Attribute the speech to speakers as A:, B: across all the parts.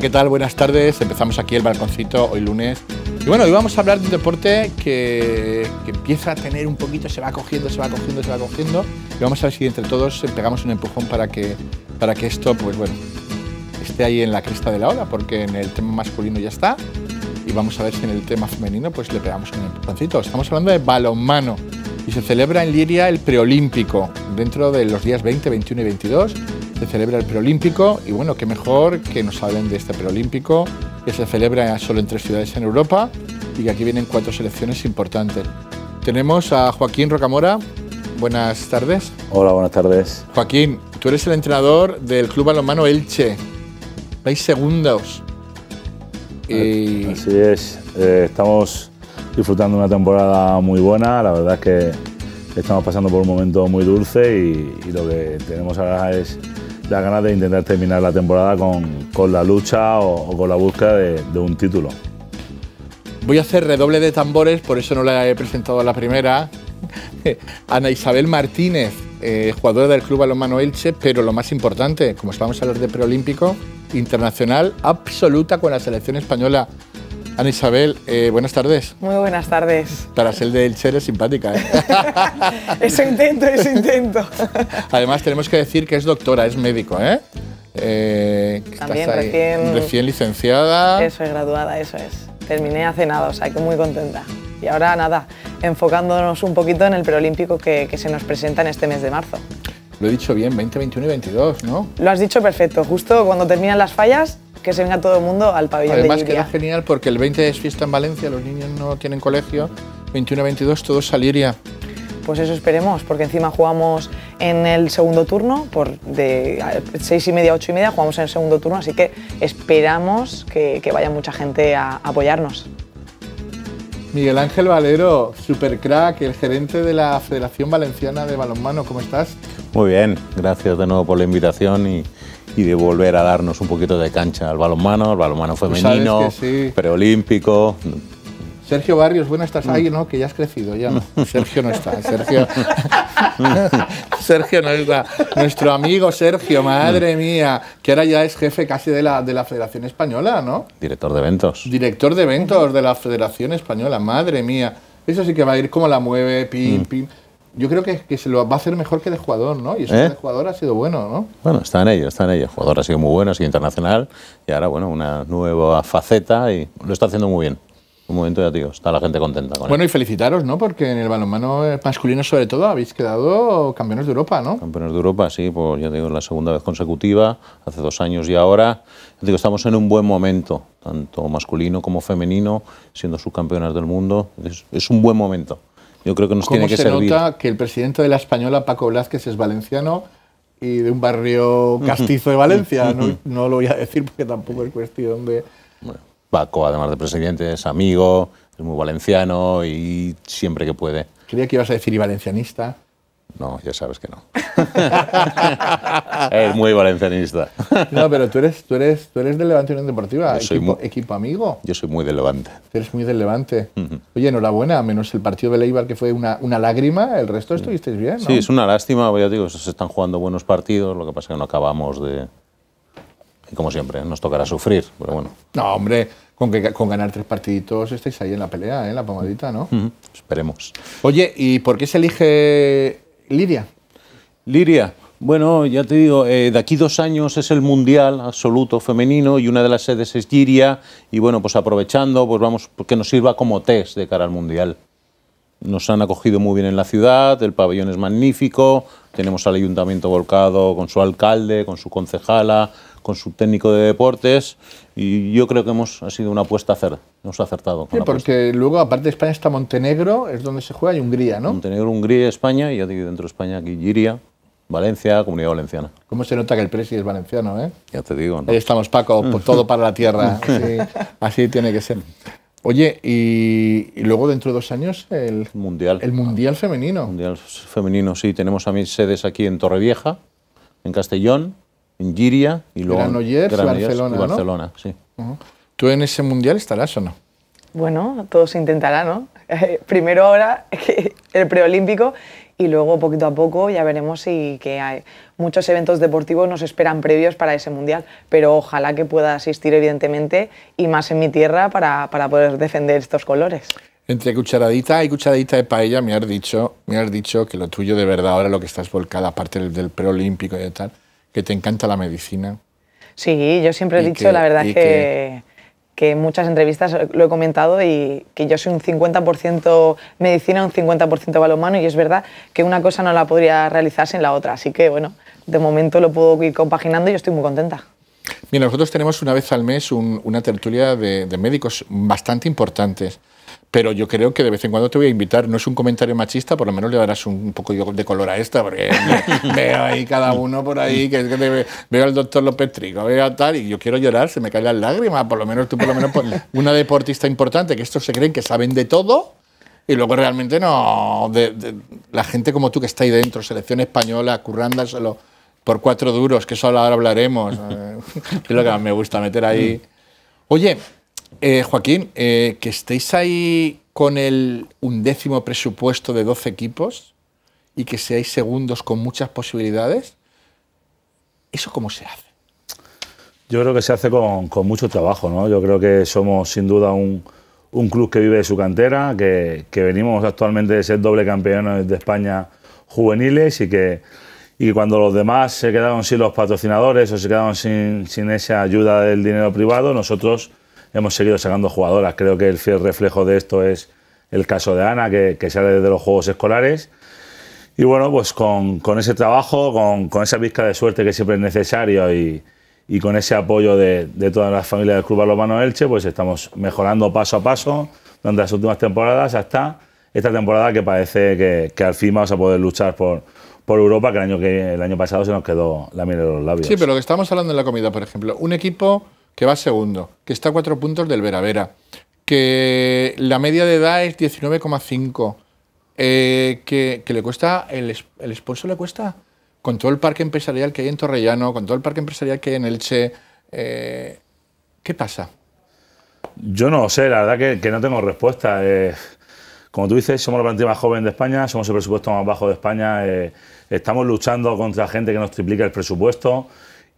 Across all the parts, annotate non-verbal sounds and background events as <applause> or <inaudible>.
A: ¿qué tal? Buenas tardes. Empezamos aquí el balconcito hoy lunes. Y bueno, hoy vamos a hablar de un deporte que, empieza a tener un poquito, se va cogiendo, se va cogiendo, se va cogiendo. Y vamos a ver si entre todos pegamos un empujón para que, para que esto, pues bueno, esté ahí en la cresta de la ola, porque en el tema masculino ya está. Y vamos a ver si en el tema femenino, pues le pegamos un empujoncito. Estamos hablando de balonmano. Y se celebra en Liria el preolímpico, dentro de los días 20, 21 y 22 se celebra el preolímpico y bueno, qué mejor que nos hablen de este preolímpico que se celebra solo en tres ciudades en Europa y que aquí vienen cuatro selecciones importantes. Tenemos a Joaquín Rocamora. Buenas tardes.
B: Hola, buenas tardes.
A: Joaquín, tú eres el entrenador del Club Alomano Elche. ...hay segundos.
B: Eh, y... Así es. Eh, estamos disfrutando una temporada muy buena. La verdad es que estamos pasando por un momento muy dulce y lo que tenemos ahora es la ganas de intentar terminar la temporada con, la lucha o, con la búsqueda de, un título. Voy a hacer
A: redoble de tambores, por eso no la he presentado a la primera. <laughs> Ana Isabel Martínez, eh, jugadora del Club Alomano Elche, pero lo más importante, como estamos a hablar de preolímpico, internacional absoluta con la selección española Ana Isabel, eh, buenas tardes.
C: Muy buenas tardes.
A: Para ser del Cher es simpática. ¿eh?
C: <laughs> eso intento, eso intento.
A: Además, tenemos que decir que es doctora, es médico, ¿eh? eh También recién, recién licenciada. Eso
C: es, graduada, eso es. Terminé hace nada, o sea que muy contenta. Y ahora nada, enfocándonos un poquito en el preolímpico que, que se nos presenta en este mes de marzo.
A: Lo he dicho bien, 20, 21 y 22, ¿no?
C: Lo has dicho perfecto. Justo cuando terminan las fallas, que se venga todo el mundo al pabellón Además, de Además queda genial
A: porque el 20 es fiesta en Valencia, los niños no tienen colegio, 21-22 todos saliría.
C: Pues eso esperemos, porque encima jugamos en el segundo turno, por de 6 y media a 8 y media jugamos en el segundo turno, así que esperamos que, vaya mucha gente a apoyarnos.
A: Miguel Ángel Valero, supercrack... el gerente de la Federación Valenciana de Balonmano, ¿cómo estás?
D: Muy bien, gracias de nuevo por la invitación y y de volver a darnos un poquito de cancha al balonmano, al balonmano femenino,
A: preolímpico. Sergio Barrios, bueno, estás ahí, ¿no? Que ya has crecido, ya. <laughs> Sergio no está. Sergio, <laughs> Sergio no está. Nuestro amigo Sergio, madre mm. mía, que ahora ya es jefe casi de la, de la Federación Española, ¿no?
D: Director de eventos.
A: Director de eventos de la Federación Española, madre mía. Eso sí que va a ir como la mueve, pim, mm. pim yo creo que, se lo va a hacer mejor que de jugador, ¿no? Y eso ¿Eh? de jugador ha sido bueno, ¿no?
D: Bueno, está en ello, está en ello. El jugador ha sido muy bueno, ha sido internacional y ahora, bueno, una nueva faceta y lo está haciendo muy bien. Un momento ya, tío, está la gente contenta con Bueno,
A: y felicitaros, ¿no? Porque en el balonmano masculino, sobre todo, habéis quedado campeones de Europa, ¿no?
D: Campeones de Europa, sí, pues ya digo, la segunda vez consecutiva, hace dos años y ahora. Digo, estamos en un buen momento, tanto masculino como femenino, siendo subcampeonas del mundo. es un buen momento yo creo que nos tiene que se se nota
A: que el presidente de la Española, Paco Velázquez, es valenciano y de un barrio castizo de Valencia? No, no lo voy a decir porque tampoco es cuestión de... Bueno, Paco, además
D: de presidente, es amigo, es muy valenciano y siempre que puede.
A: Creía que ibas a decir y valencianista. No, ya sabes que no.
D: <laughs> es muy
A: valencianista. no, pero tú eres, tú eres, tú eres del Levante Unión Deportiva, equipo, equipo, amigo. Yo soy muy del Levante. Tú eres muy del Levante. Oye, enhorabuena, menos el partido de Leibar que fue una, lágrima, el resto mm. estuvisteis bien. ¿no? Sí, es
D: una lástima, pues ya digo, se están jugando buenos partidos, lo que pasa es que no acabamos
A: de. Y como siempre, nos tocará sufrir, pero bueno. No, hombre, con, con ganar tres partiditos estáis ahí en la pelea, ¿eh? en la pomadita, ¿no? Esperemos. Oye, ¿y por qué se elige Liria.
D: Liria. bueno, ya te digo, eh, de aquí dos años es el Mundial absoluto femenino y una de las sedes es Liria y bueno, pues aprovechando, pues vamos, pues, que nos sirva como test de cara al Mundial. Nos han acogido muy bien en la ciudad, el pabellón es magnífico, tenemos al ayuntamiento volcado con su alcalde, con su concejala, con su técnico de deportes y yo creo que hemos, ha sido una apuesta acertada, hemos acertado. Con sí,
A: porque luego, aparte de España, está Montenegro, es donde se juega, y Hungría, ¿no?
D: Montenegro, Hungría, España, y ya digo, dentro de España, Guillería, Valencia, Comunidad Valenciana.
A: ¿Cómo se nota que el presi es valenciano, eh? Ya te digo. ¿no? Ahí estamos, Paco,
D: <laughs> por todo para la tierra,
A: así, tiene que ser. Oye, y, luego dentro de dos años el Mundial. El Mundial Femenino.
D: Mundial Femenino, sí. Tenemos a mis sedes aquí en Torrevieja, en Castellón,
A: en Giria y luego Granollers, Barcelona. sí. ¿Tú en ese mundial estarás o no?
C: Bueno, todo se intentará, ¿no? <laughs> Primero ahora el preolímpico y luego poquito a poco ya veremos si que hay muchos eventos deportivos nos esperan previos para ese mundial, pero ojalá que pueda asistir evidentemente y más en mi tierra para, poder defender estos colores.
A: Entre cucharadita y cucharadita de paella me has dicho, me has dicho que lo tuyo de verdad ahora lo que estás volcada aparte del preolímpico y tal que te encanta la medicina.
C: Sí, yo siempre he dicho, la verdad que, que, en muchas entrevistas lo he comentado y que yo soy un 50% medicina, un 50% balonmano y es verdad que una cosa no la podría realizar sin la otra. Así que bueno, de momento lo puedo ir compaginando y yo estoy muy contenta.
A: Mira, nosotros tenemos una vez al mes una tertulia de médicos bastante importantes pero yo creo que de vez en cuando te voy a invitar. No es un comentario machista, por lo menos le darás un poco de color a esta, porque <laughs> veo ahí cada uno por ahí, que, veo al doctor López Trigo, veo tal, y yo quiero llorar, se me caen las lágrimas, por lo menos tú, por lo menos <laughs> una deportista importante, que estos se creen que saben de todo. Y luego realmente no. la gente como tú que está ahí dentro, selección española, solo por cuatro duros, que eso ahora hablaremos. <laughs> Eh, es lo que me gusta meter ahí. Oye, eh, Joaquín, eh, que estéis ahí con el undécimo presupuesto de 12 equipos y que seáis segundos con muchas posibilidades, ¿eso cómo se hace?
B: Yo creo que se hace con, mucho trabajo, ¿no? Yo creo que somos sin duda un, club que vive de su cantera, que, que, venimos actualmente de ser doble campeones de España juveniles y que y cuando los demás se quedaron sin los patrocinadores o se quedaron sin esa ayuda del dinero privado, nosotros hemos seguido sacando jugadoras. Creo que el fiel reflejo de esto es el caso de Ana, que, sale desde los Juegos Escolares. Y bueno, pues con, ese trabajo, con, esa pizca de suerte que siempre es necesario y, con ese apoyo de, todas las familias del Club Balomano Elche, pues estamos mejorando paso a paso durante las últimas temporadas hasta esta temporada que parece que, al fin vamos a poder luchar por, por Europa, que el año, que el año pasado se nos quedó la miel en los labios. Sí, pero lo
A: que estamos hablando en la comida, por ejemplo, un equipo que
B: va segundo,
A: que está a cuatro puntos del Vera Vera, que la media de edad es 19,5, eh, que, le cuesta, el, el esposo le cuesta, con todo el parque empresarial que hay en Torrellano, con todo el parque empresarial que hay en Elche, eh, ¿qué pasa?
B: Yo no sé, la verdad que, no tengo respuesta. Eh, como tú dices, somos la plantilla más joven de España, somos el presupuesto más bajo de España, estamos luchando contra gente que nos triplica el presupuesto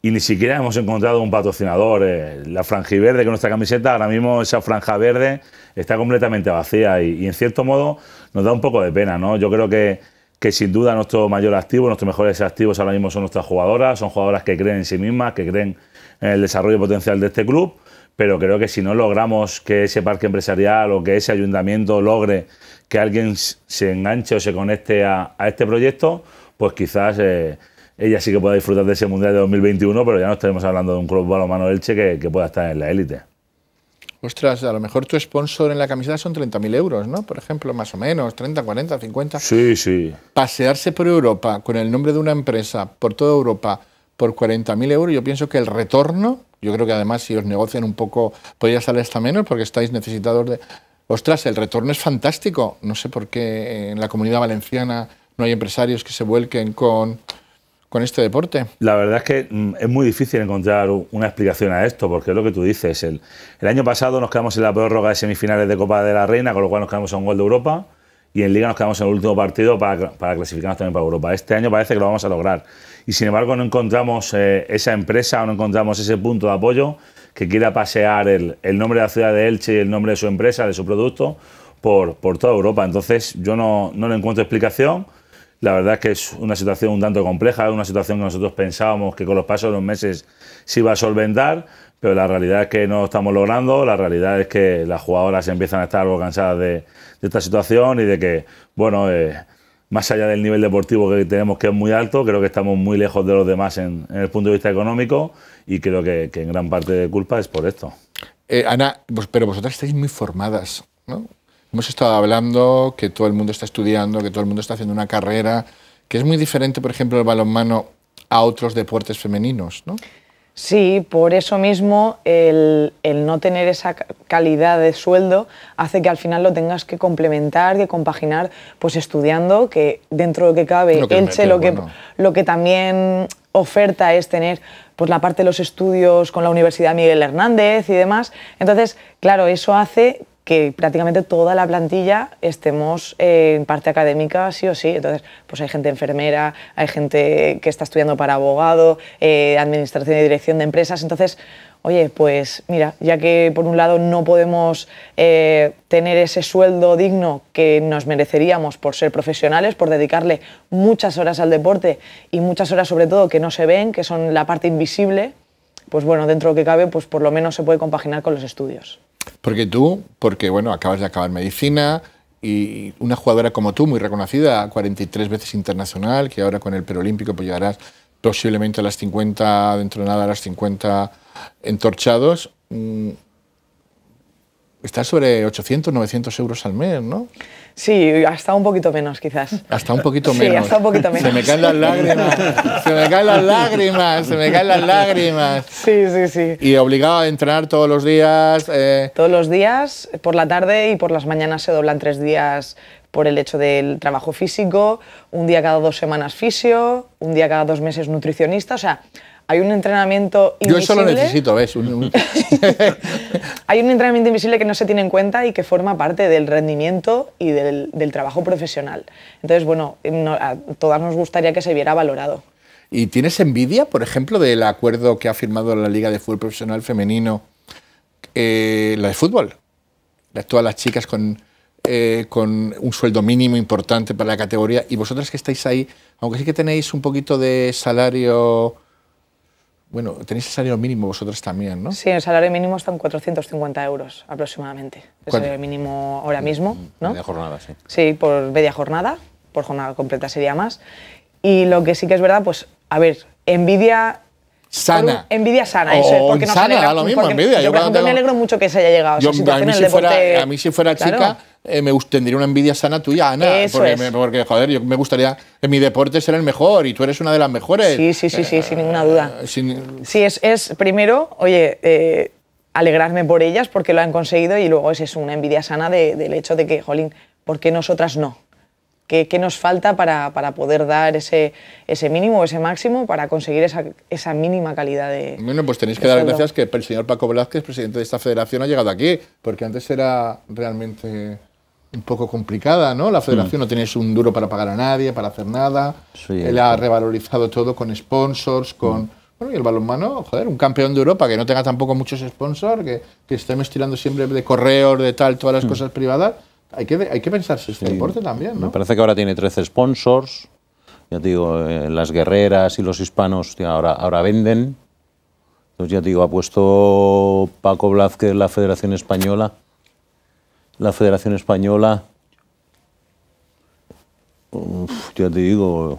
B: y ni siquiera hemos encontrado un patrocinador. Eh, la franja verde que nuestra camiseta, ahora mismo esa franja verde está completamente vacía y, en cierto modo nos da un poco de pena, ¿no? Yo creo que, que sin duda nuestro mayor activo, nuestros mejores activos ahora mismo son nuestras jugadoras, son jugadoras que creen en sí mismas, que creen en el desarrollo potencial de este club, pero creo que si no logramos que ese parque empresarial o que ese ayuntamiento logre que alguien se enganche o se conecte a, este proyecto, pues quizás... Eh, ella sí que pueda disfrutar de ese Mundial de 2021, pero ya no estaremos hablando de un club balonmano Elche que, que pueda estar en la élite. Ostras, a lo mejor
A: tu sponsor en la camiseta son 30.000 euros, ¿no? Por ejemplo, más o menos, 30, 40, 50. Sí, sí. Pasearse por Europa con el nombre de una empresa, por toda Europa, por 40.000 euros, yo pienso que el retorno, yo creo que además si os negocian un poco, podría salir hasta menos porque estáis necesitados de... Ostras, el retorno es fantástico. No sé por qué en la comunidad valenciana no hay empresarios que se vuelquen con con este deporte?
B: La verdad es que mm, es muy difícil encontrar una explicación a esto, porque es lo que tú dices. El, el año pasado nos quedamos en la prórroga de semifinales de Copa de la Reina, con lo cual nos quedamos a un gol de Europa, y en Liga nos quedamos en el último partido para, clasificarnos también para Europa. Este año parece que lo vamos a lograr. Y sin embargo no encontramos eh, esa empresa o no encontramos ese punto de apoyo que quiera pasear el, nombre de la ciudad de Elche y el nombre de su empresa, de su producto, por, toda Europa. Entonces yo no, no le encuentro explicación la verdad es que es una situación un tanto compleja, una situación que nosotros pensábamos que con los pasos de los meses se iba a solventar, pero la realidad es que no lo estamos logrando, la realidad es que las jugadoras empiezan a estar algo cansadas de, esta situación y de que, bueno, eh, más allá del nivel deportivo que tenemos que es muy alto, creo que estamos muy lejos de los demás en, el punto de vista económico y creo que, en gran parte de culpa es por esto. Eh, Ana, pero
A: vosotras estáis muy formadas, ¿no? Hemos estado hablando que todo el mundo está estudiando, que todo el mundo está haciendo una carrera, que es muy diferente, por ejemplo, el balonmano a otros deportes femeninos, ¿no?
C: Sí, por eso mismo el, no tener esa calidad de sueldo hace que al final lo tengas que complementar, que compaginar, pues estudiando, que dentro de lo que cabe, Elche lo, que, lo que también oferta es tener pues, la parte de los estudios con la Universidad Miguel Hernández y demás. Entonces, claro, eso hace que prácticamente toda la plantilla estemos eh, en parte académica sí o sí. Entonces, pues hay gente enfermera, hay gente que está estudiando para abogado, eh, administración y dirección de empresas. Entonces, oye, pues mira, ya que por un lado no podemos eh, tener ese sueldo digno que nos mereceríamos por ser profesionales, por dedicarle muchas horas al deporte y muchas horas sobre todo que no se ven, que son la parte invisible, pues bueno, dentro de lo que cabe, pues por lo menos se puede compaginar con los estudios.
A: Porque tú, porque bueno, acabas de acabar medicina y una jugadora como tú, muy reconocida, 43 veces internacional, que ahora con el Perolímpico pues llegarás posiblemente a las 50, dentro de nada a las 50 entorchados. Mm, Está sobre 800, 900 euros al mes, ¿no?
C: Sí, hasta un poquito menos quizás.
A: Hasta un poquito menos. Sí, hasta un poquito menos. Se me caen las lágrimas, se me caen las lágrimas, se me caen las
C: lágrimas. Sí, sí, sí. Y obligado a entrenar todos los días. Eh. Todos los días, por la tarde y por las mañanas se doblan tres días por el hecho del trabajo físico, un día cada dos semanas fisio, un día cada dos meses nutricionista, o sea, hay un entrenamiento invisible. Yo eso lo necesito, ¿ves? <laughs> hay un entrenamiento invisible que no se tiene en cuenta y que forma parte del rendimiento y del, trabajo profesional. Entonces, bueno, a todas nos gustaría que se viera valorado.
A: ¿Y tienes envidia, por ejemplo, del acuerdo que ha firmado la Liga de Fútbol Profesional Femenino, eh, la de fútbol? Todas las chicas con, eh, con un sueldo mínimo importante para la categoría y vosotras que estáis ahí, aunque sí que tenéis un poquito de salario bueno, tenéis el salario mínimo vosotros también, ¿no? Sí,
C: el salario mínimo está en 450 euros aproximadamente. Es El mínimo ahora mismo, mm, ¿no? Media jornada, sí. Sí, por media jornada, por jornada completa sería más. Y lo que sí que es verdad, pues, a ver, envidia sana. envidia sana, eso Porque sana, lo mismo, envidia. Yo, me alegro mucho que se haya llegado a esa situación mí si fuera, a mí
A: si fuera chica, eh, me tendría una envidia sana tuya, Ana. porque, me, joder, yo me gustaría en mi deporte ser el mejor y tú eres una de las mejores. Sí, sí, sí, sí eh, sin ninguna duda. Eh,
C: sí, es, es, primero, oye, alegrarme por ellas porque lo han conseguido y luego es, es una envidia sana del hecho de que, jolín, ¿por qué nosotras no? ¿Qué, nos falta para, poder dar ese, ese mínimo, ese máximo, para conseguir esa, esa mínima calidad de...
A: Bueno, pues tenéis que dar gracias que el señor Paco Velázquez, presidente de esta federación, ha llegado aquí, porque antes era realmente un poco complicada, ¿no? La federación mm. no tiene un duro para pagar a nadie, para hacer nada. Él ha revalorizado todo con sponsors, con... Mm. Bueno, y el balonmano, joder, un campeón de Europa que no tenga tampoco muchos sponsors, que, que estemos tirando siempre de correos, de tal, todas las mm. cosas privadas. Hay que, hay que pensarse este deporte también, ¿no? Me
D: parece que ahora tiene 13 sponsors. Ya te digo, eh, las guerreras y los hispanos ahora, ahora venden. Entonces ya te digo, ha puesto Paco Blázquez la Federación Española la Federación Española, ya te digo,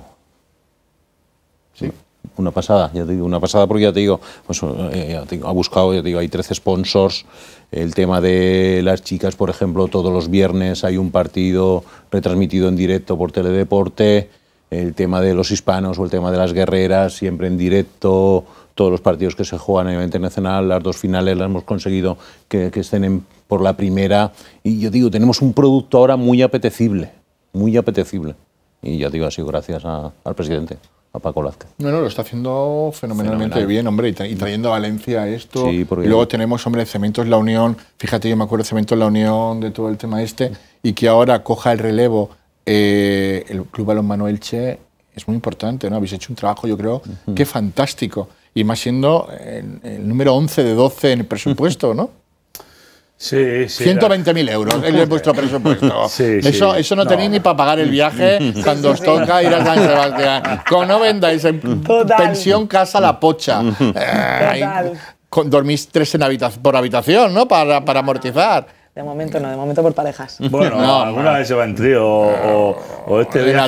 D: sí. una pasada, ya te digo, una pasada porque ya te digo, pues, eh, ha buscado, ya te digo, hay 13 sponsors, el tema de las chicas, por ejemplo, todos los viernes hay un partido retransmitido en directo por Teledeporte, el tema de los hispanos o el tema de las guerreras, siempre en directo, todos los partidos que se juegan a nivel internacional, las dos finales las hemos conseguido que, que estén en por la primera. Y yo digo, tenemos un producto ahora muy apetecible, muy apetecible. Y ya digo, así gracias al presidente, a Paco
A: Lázquez. No, lo está haciendo fenomenalmente bien, hombre, y, trayendo a Valencia esto. y luego tenemos, hombre, Cementos La Unión, fíjate, yo me acuerdo de Cementos La Unión, de todo el tema este, y que ahora coja el relevo eh, el Club Manuel Che, es muy importante, ¿no? Habéis hecho un trabajo, yo creo, que fantástico, y más siendo el, el número 11 de 12 en el presupuesto, ¿no? Sí, sí, 120.000 euros es vuestro presupuesto. <laughs> eso, no, tenéis ni para pagar el viaje <laughs> cuando os toca ir a San Sebastián. Con no vendáis pensión casa la pocha. <laughs> Eh, con, dormís tres en por habitación, ¿no? Para, amortizar. De
C: momento no, de momento por parejas. Bueno, alguna
B: vez se va en trío o, este día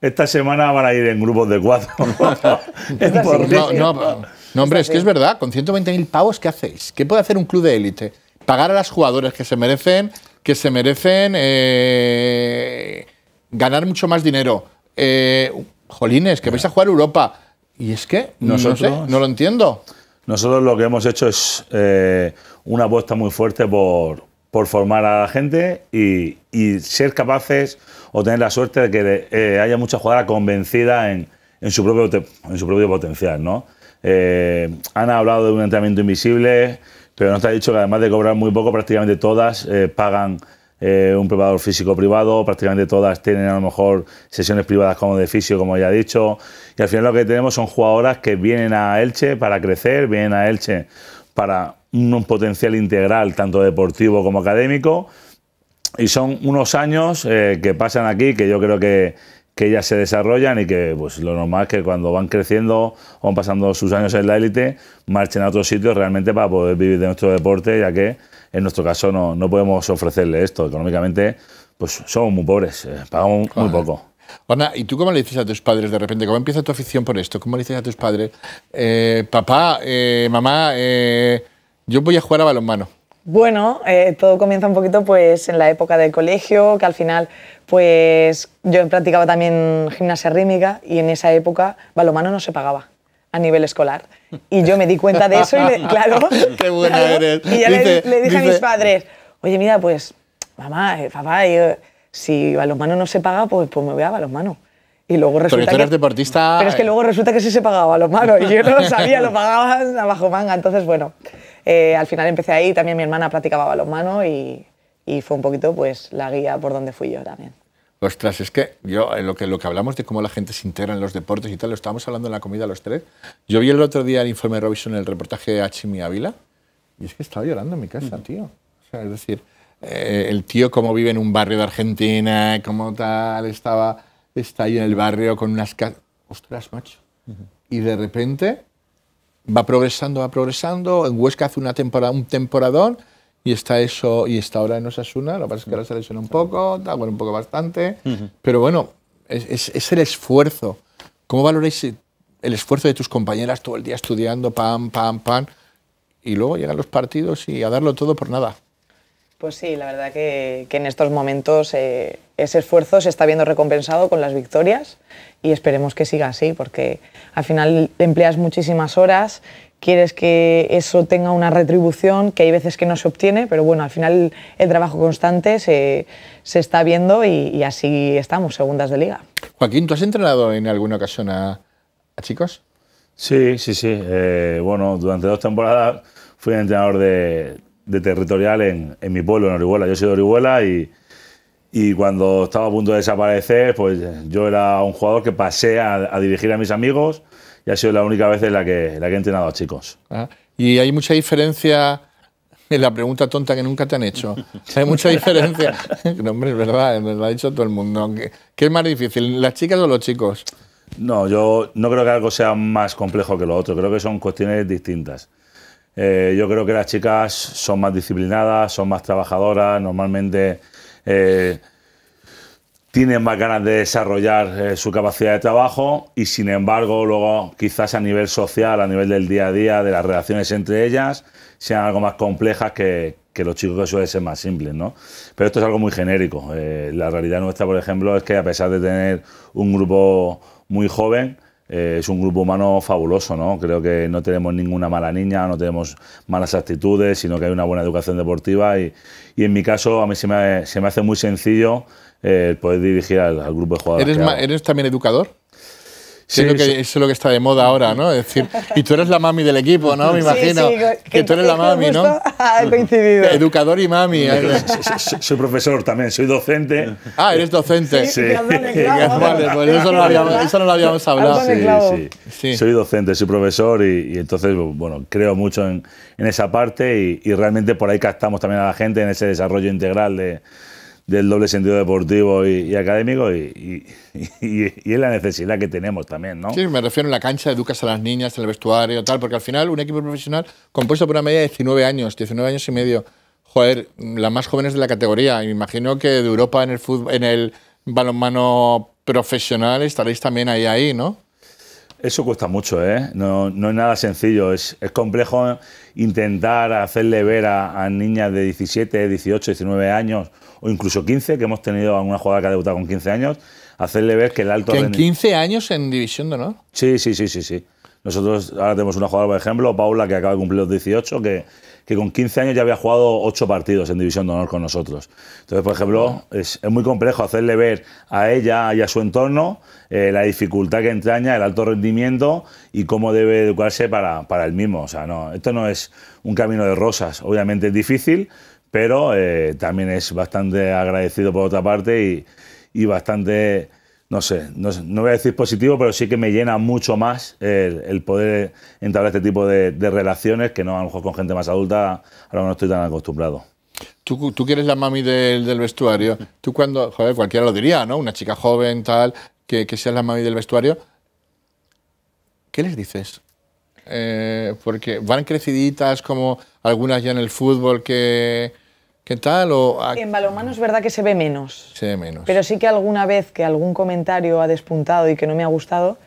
B: esta semana van a ir en grupos de cuatro.
C: no, no,
A: no, hombre, es que es verdad, con 120.000 pavos, ¿qué hacéis? ¿Qué puede hacer un club de élite? pagar a las jugadoras que se merecen, que se merecen eh, ganar mucho más dinero. Eh, jolines, que vais a jugar Europa. Y es que nosotros, no,
B: lo entiendo. Nosotros lo que hemos hecho es eh, una apuesta muy fuerte por, formar a la gente y, ser capaces o tener la suerte de que haya mucha jugadora convencida en, su propio, en su propio potencial. ¿no? han hablado de un entrenamiento invisible, pero nos ha dicho que además de cobrar muy poco, prácticamente todas eh, pagan eh, un preparador físico privado, prácticamente todas tienen a lo mejor sesiones privadas como de fisio, como ya he dicho. Y al final lo que tenemos son jugadoras que vienen a Elche para crecer, vienen a Elche para un potencial integral, tanto deportivo como académico. Y son unos años eh, que pasan aquí que yo creo que, que ellas se desarrollan y que pues lo normal es que cuando van creciendo o van pasando sus años en la élite, marchen a otros sitios realmente para poder vivir de nuestro deporte, ya que en nuestro caso no, podemos ofrecerle esto. Económicamente, pues somos muy pobres, eh, pagamos muy poco.
A: Ana, ¿y tú cómo le dices a tus padres de repente? ¿Cómo empieza tu afición por esto? ¿Cómo le dices a tus padres, eh, papá, eh, mamá, yo voy a jugar a balonmano?
C: Bueno, eh, todo comienza un poquito pues en la época del colegio, que al final pues yo practicaba también gimnasia rítmica y en esa época balonmano no se pagaba a nivel escolar. Y yo me di cuenta de eso y le, claro,
A: le, dije a mis padres,
C: oye mira pues mamá, eh, papá, si balonmano no se paga pues, pues me voy a balonmano. Y luego resulta tú eres que, deportista... Pero es que luego resulta que sí se pagaba lo malo, y yo no lo <laughs> sabía, lo pagaban abajo manga. Entonces, bueno, eh, al final empecé ahí, también mi hermana practicaba balonmano y, y fue un poquito pues la guía por donde fui yo también.
A: Ostras, es que yo, lo que, lo que hablamos de cómo la gente se integra en los deportes y tal, lo estábamos hablando en la comida los tres. Yo vi el otro día el informe de Robinson, el reportaje de y Ávila, y es que estaba llorando en mi casa, tío. es decir, eh, el tío cómo vive en un barrio de Argentina, cómo tal, estaba está ahí en el barrio con unas casas. Ostras, macho. Y de repente va progresando, va progresando. En Huesca hace una temporada, un temporadón y está eso y está ahora en Osasuna. Lo que pasa es que ahora se lesiona un poco, da bueno, un poco bastante. Pero bueno, es, es, es, el esfuerzo. ¿Cómo valoráis el esfuerzo de tus compañeras todo el día estudiando, pam, pam, pam? Y luego llegan los partidos y a darlo todo por nada.
C: Pues sí, la verdad que, en estos momentos eh, ese esfuerzo se está viendo recompensado con las victorias y esperemos que siga así, porque al final empleas muchísimas horas, quieres que eso tenga una retribución que hay veces que no se obtiene, pero bueno, al final el trabajo constante se, se está viendo y, así estamos, segundas de liga.
A: Joaquín, ¿tú has entrenado en alguna ocasión a,
B: chicos? Sí, sí, sí. Eh, bueno, durante dos temporadas fui entrenador de, de territorial en, mi pueblo, en Orihuela. Yo soy de Orihuela y, cuando estaba a punto de desaparecer, pues yo era un jugador que pasé a, dirigir a mis amigos y ha sido la única vez en la que, la he entrenado a chicos.
A: Ah, y hay mucha diferencia en la pregunta tonta que nunca te han hecho. <laughs>
D: Hay mucha diferencia.
B: no, hombre, es verdad, me lo ha dicho todo el mundo. ¿Qué es más difícil, las chicas o los chicos? No, yo no creo que algo sea más complejo que lo otro. Creo que son cuestiones distintas. Eh, yo creo que las chicas son más disciplinadas, son más trabajadoras, normalmente eh, tienen más ganas de desarrollar eh, su capacidad de trabajo y sin embargo luego quizás a nivel social, a nivel del día a día, de las relaciones entre ellas, sean algo más complejas que, que los chicos que suelen ser más simples, ¿no? Pero esto es algo muy genérico. la realidad nuestra, por ejemplo, es que a pesar de tener un grupo muy joven, eh, es un grupo humano fabuloso, ¿no? Creo que no tenemos ninguna mala niña, no tenemos malas actitudes, sino que hay una buena educación deportiva y, en mi caso a mí se me, se me hace muy sencillo eh, poder dirigir al, grupo de jugadores.
A: ¿Eres también educador?
B: eso es
A: lo que está de moda ahora, ¿no? Es decir,
B: y tú eres la mami
A: del equipo, ¿no? Me imagino que, tú eres la mami, ¿no?
C: <laughs>
A: Educador y mami. ¿eh?
B: soy, profesor también, soy docente.
A: Ah, eres docente. Sí. <laughs> Vale, pues eso no lo habíamos, hablado.
B: Sí, Soy docente, soy profesor y, entonces, bueno, creo mucho en, en esa parte y, y realmente por ahí captamos también a la gente en ese desarrollo integral de del doble sentido deportivo y, académico <laughs> y, es la necesidad que tenemos también, ¿no?
A: Sí, me refiero a la cancha, educas a las niñas, en el vestuario, tal, porque al final un equipo profesional compuesto por una media de 19 años, 19 años y medio, joder, las más jóvenes de la categoría, imagino que de Europa en el en el balonmano profesional estaréis también ahí, ahí, ¿no?
B: Eso cuesta mucho, ¿eh? No, es nada sencillo. Es, complejo intentar hacerle ver a, a niñas de 17, 18, 19 años o incluso 15, que hemos tenido a una jugada que ha debutado con 15 años, hacerle ver que el alto... Que en 15 años en División de Honor. Sí, sí, sí, sí, sí. Nosotros ahora tenemos una jugada por ejemplo, Paula, que acaba de cumplir los 18, que, que con 15 años ya había jugado 8 partidos en División de Honor con nosotros. Entonces, por ejemplo, es, muy complejo hacerle ver a ella y a su entorno eh, la dificultad que entraña el alto rendimiento y cómo debe educarse para, el mismo. O sea, no, esto no es un camino de rosas. Obviamente es difícil, pero eh, también es bastante agradecido por otra parte y, bastante, no sé, no, voy a decir positivo, pero sí que me llena mucho más el, poder entablar este tipo de, relaciones que no a lo mejor con gente más adulta, a lo ahora no estoy tan acostumbrado. Tú, tú
A: que la mami del, vestuario, tú cuando, joder, cualquiera lo diría, ¿no? Una chica joven, tal, que, que seas la mami del vestuario, ¿qué les dices? Eh, porque van creciditas como algunas ya en el fútbol que, ¿Qué tal?
C: En balonmano es verdad que se ve menos. Se menos. Pero sí que alguna vez que algún comentario ha despuntado y que no me ha gustado,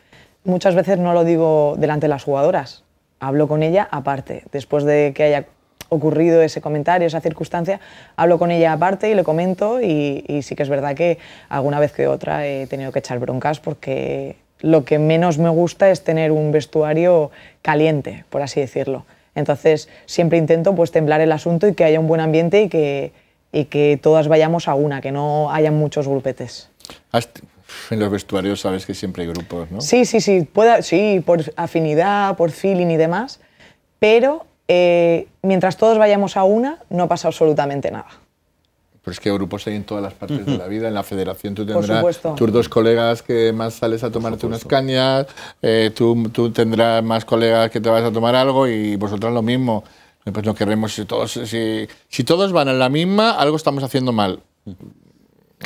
C: muchas veces no lo digo delante de las jugadoras. Hablo con ella aparte. Después de que haya ocurrido ese comentario, esa circunstancia, hablo con ella aparte y le comento y sí que es verdad que alguna vez que otra he tenido que echar broncas porque lo que menos me gusta es tener un vestuario caliente, por así decirlo. Entonces, siempre intento pues, templar el asunto y que haya un buen ambiente y que, y que todas vayamos a una, que no haya muchos grupetes.
A: En los vestuarios sabes que siempre hay grupos, ¿no? Sí,
C: sí, sí, sí, por afinidad, por feeling y demás, pero eh, mientras todos vayamos a una, no pasa absolutamente nada
A: es que grupos hay en todas las partes de la vida. En la federación tú tendrás tus dos colegas que más sales a tomarte unas cañas, eh, tú, tendrás más colegas que te vas a tomar algo y vosotras lo mismo. Pues no queremos, si todos, si, si todos van a la misma, algo estamos haciendo mal.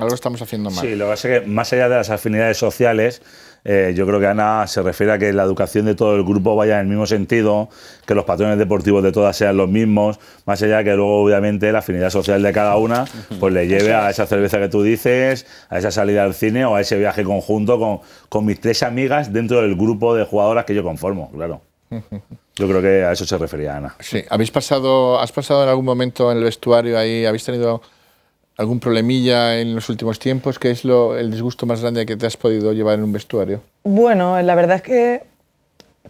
B: Algo estamos haciendo mal. Sí, lo que pasa es que más allá de las afinidades sociales, eh, yo creo que Ana se refiere a que la educación de todo el grupo vaya en el mismo sentido, que los patrones deportivos de todas sean los mismos, más allá de que luego obviamente la afinidad social de cada una pues le lleve a esa cerveza que tú dices, a esa salida al cine o a ese viaje conjunto con, con mis tres amigas dentro del grupo de jugadoras que yo conformo, claro. Yo creo que a eso se refería Ana.
A: Sí, ¿habéis pasado, has pasado en algún momento en el vestuario ahí, habéis tenido algún problemilla en los últimos tiempos? ¿Qué es lo, el disgusto más grande que te has podido llevar en un vestuario?
C: Bueno, la verdad es que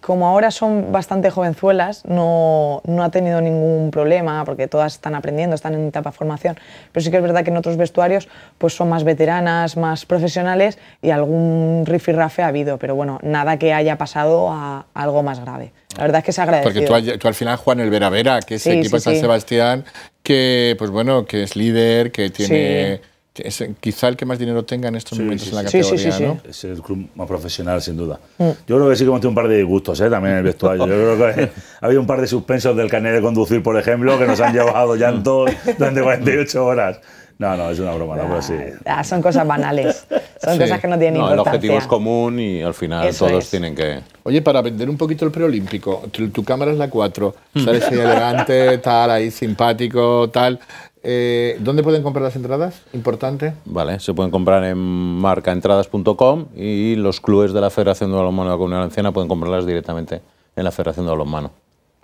C: como ahora son bastante jovenzuelas, no, no ha tenido ningún problema porque todas están aprendiendo, están en etapa de formación. Pero sí que es verdad que en otros vestuarios pues son más veteranas, más profesionales y algún rifirrafe ha habido. Pero bueno, nada que haya pasado a algo más grave. La verdad es que se agradece. Porque
A: tú, al final, Juan, el Veravera, Vera, que es el equipo de San Sebastián, que, pues bueno, que es
B: líder, que tiene...
A: es quizá el que más dinero tenga en estos momentos en la categoría, sí,
B: Es el club más profesional, sin duda. Mm. Yo creo que sí que hemos tenido un par de disgustos ¿eh? también en el vestuario. Yo creo que <laughs> ha habido un par de suspensos del carnet de conducir, por ejemplo, que nos han llevado llanto durante 48 horas. No, no, es una broma, no, pero sí.
C: Ah, son cosas banales, son cosas que no tienen no, El objetivo es
A: común y al final todos tienen que... Oye, para vender un poquito el preolímpico, tu, cámara es la 4, sabes, elegante, tal, ahí simpático, tal. Eh, ¿Dónde pueden comprar las entradas? Importante.
D: Vale, se pueden comprar en marcaentradas.com y los clubes de la Federación de Balonmano de la Comunidad Valenciana pueden comprarlas directamente en la Federación de Balonmano.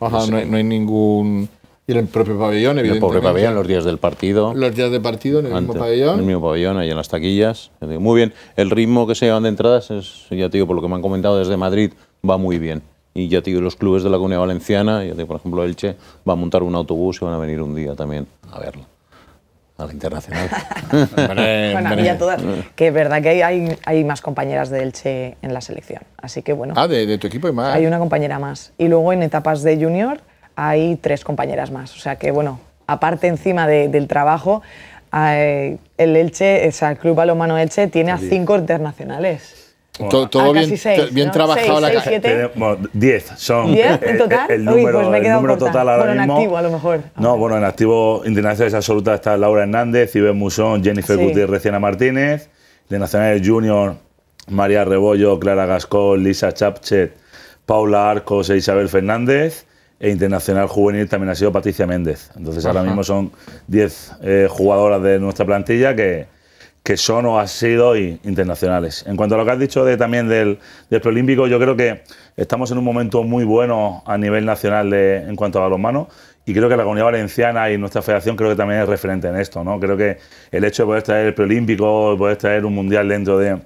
A: Ajá, no hay ningún y en el propio pabellón, evidentemente. En el propio pabellón, los
D: días del partido.
A: Los días de partido en el mismo pabellón. En el
D: mismo pabellón, ahí en las taquillas. Muy bien. El ritmo que se llevan de entradas es, ya te digo, por lo que me han comentado desde Madrid, va muy bien. Y ya te digo, los clubes de la Comunidad Valenciana, ya te digo, por ejemplo, Elche, va a montar un autobús y van a venir un día también a verlo
A: a la internacional. <laughs> bueno,
D: Ya eh, todas,
C: que es verdad que hay, hay más compañeras de Elche en la selección. Así que bueno. Ah,
A: de, de, tu equipo hay más. Hay una
C: compañera más. Y luego en etapas de junior hay tres compañeras más. O sea que, bueno, aparte encima del trabajo, el Elche, o sea, el Club Balomano Elche tiene a cinco internacionales. todo, bien, bien trabajado la
B: bueno, diez son. ¿Diez en <laughs> total? El, número, pues total ahora mismo. activo No, bueno, en activo internacionales absolutas está Laura Hernández, Iber Musón, Jennifer Gutiérrez, Ciana Martínez. De Nacionales Junior, María Rebollo, Clara Gascón, Lisa Chapchet, Paula Arcos e Isabel Fernández e internacional juvenil también ha sido Patricia Méndez. Entonces ahora mismo son 10 eh, jugadoras de nuestra plantilla que, que son o han sido internacionales. En cuanto a lo que has dicho de, también del, del preolímpico, yo creo que estamos en un momento muy bueno a nivel nacional de, en cuanto a los manos y creo que la comunidad valenciana y nuestra federación creo que también es referente en esto. ¿no? Creo que el hecho de poder traer el preolímpico, poder traer un mundial dentro de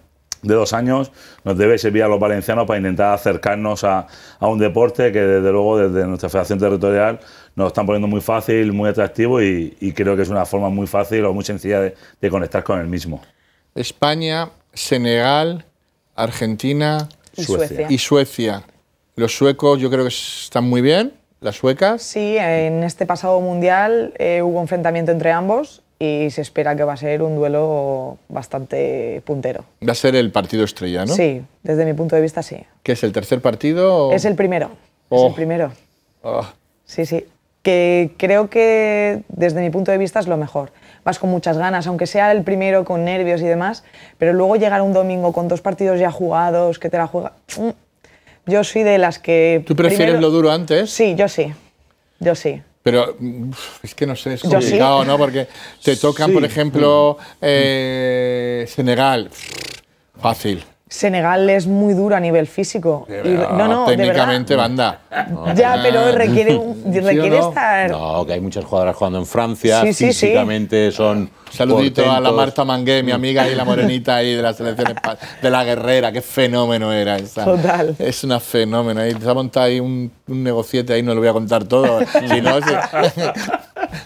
B: de dos años nos debe servir a los valencianos para intentar acercarnos a, un deporte que desde luego desde nuestra federación territorial nos están poniendo muy fácil, muy atractivo y, creo que es una forma muy fácil o muy sencilla de, conectar con el mismo. España, Senegal,
C: Argentina y Suecia. y Suecia. Los suecos yo creo que están muy bien, las suecas. Sí, en este pasado mundial eh, hubo enfrentamiento entre ambos y se espera que va a ser un duelo bastante puntero.
A: Va a ser el partido estrella, ¿no? Sí,
C: desde mi punto de vista sí.
A: ¿Que es el tercer partido? Es el
C: primero. Es el oh. primero. Ah. Sí, sí. Que creo que desde mi punto de vista es lo mejor. Vas con muchas ganas, aunque sea el primero con nervios y demás, pero luego llegar un domingo con dos partidos ya jugados, que te la juega. Mm, yo soy de las que. ¿Tú prefieres lo duro antes? Sí, yo sí. Yo sí.
A: Pero es que no sé, es complicado, ¿no? Porque te tocan, por ejemplo, eh, Senegal. Fácil.
C: Senegal es muy duro a nivel físico. no, no, técnicamente banda.
A: <laughs>
D: Ya, pero requiere, estar. No, que hay muchas jugadoras jugando en Francia, sí, físicamente
A: son. Saludito a la Marta Mangué, mi amiga y la morenita ahí de la selección de la guerrera, qué fenómeno era esa. Total. Es una fenómeno. y se ha montado ahí un, negociete ahí, no lo voy a contar todo. <laughs> <laughs>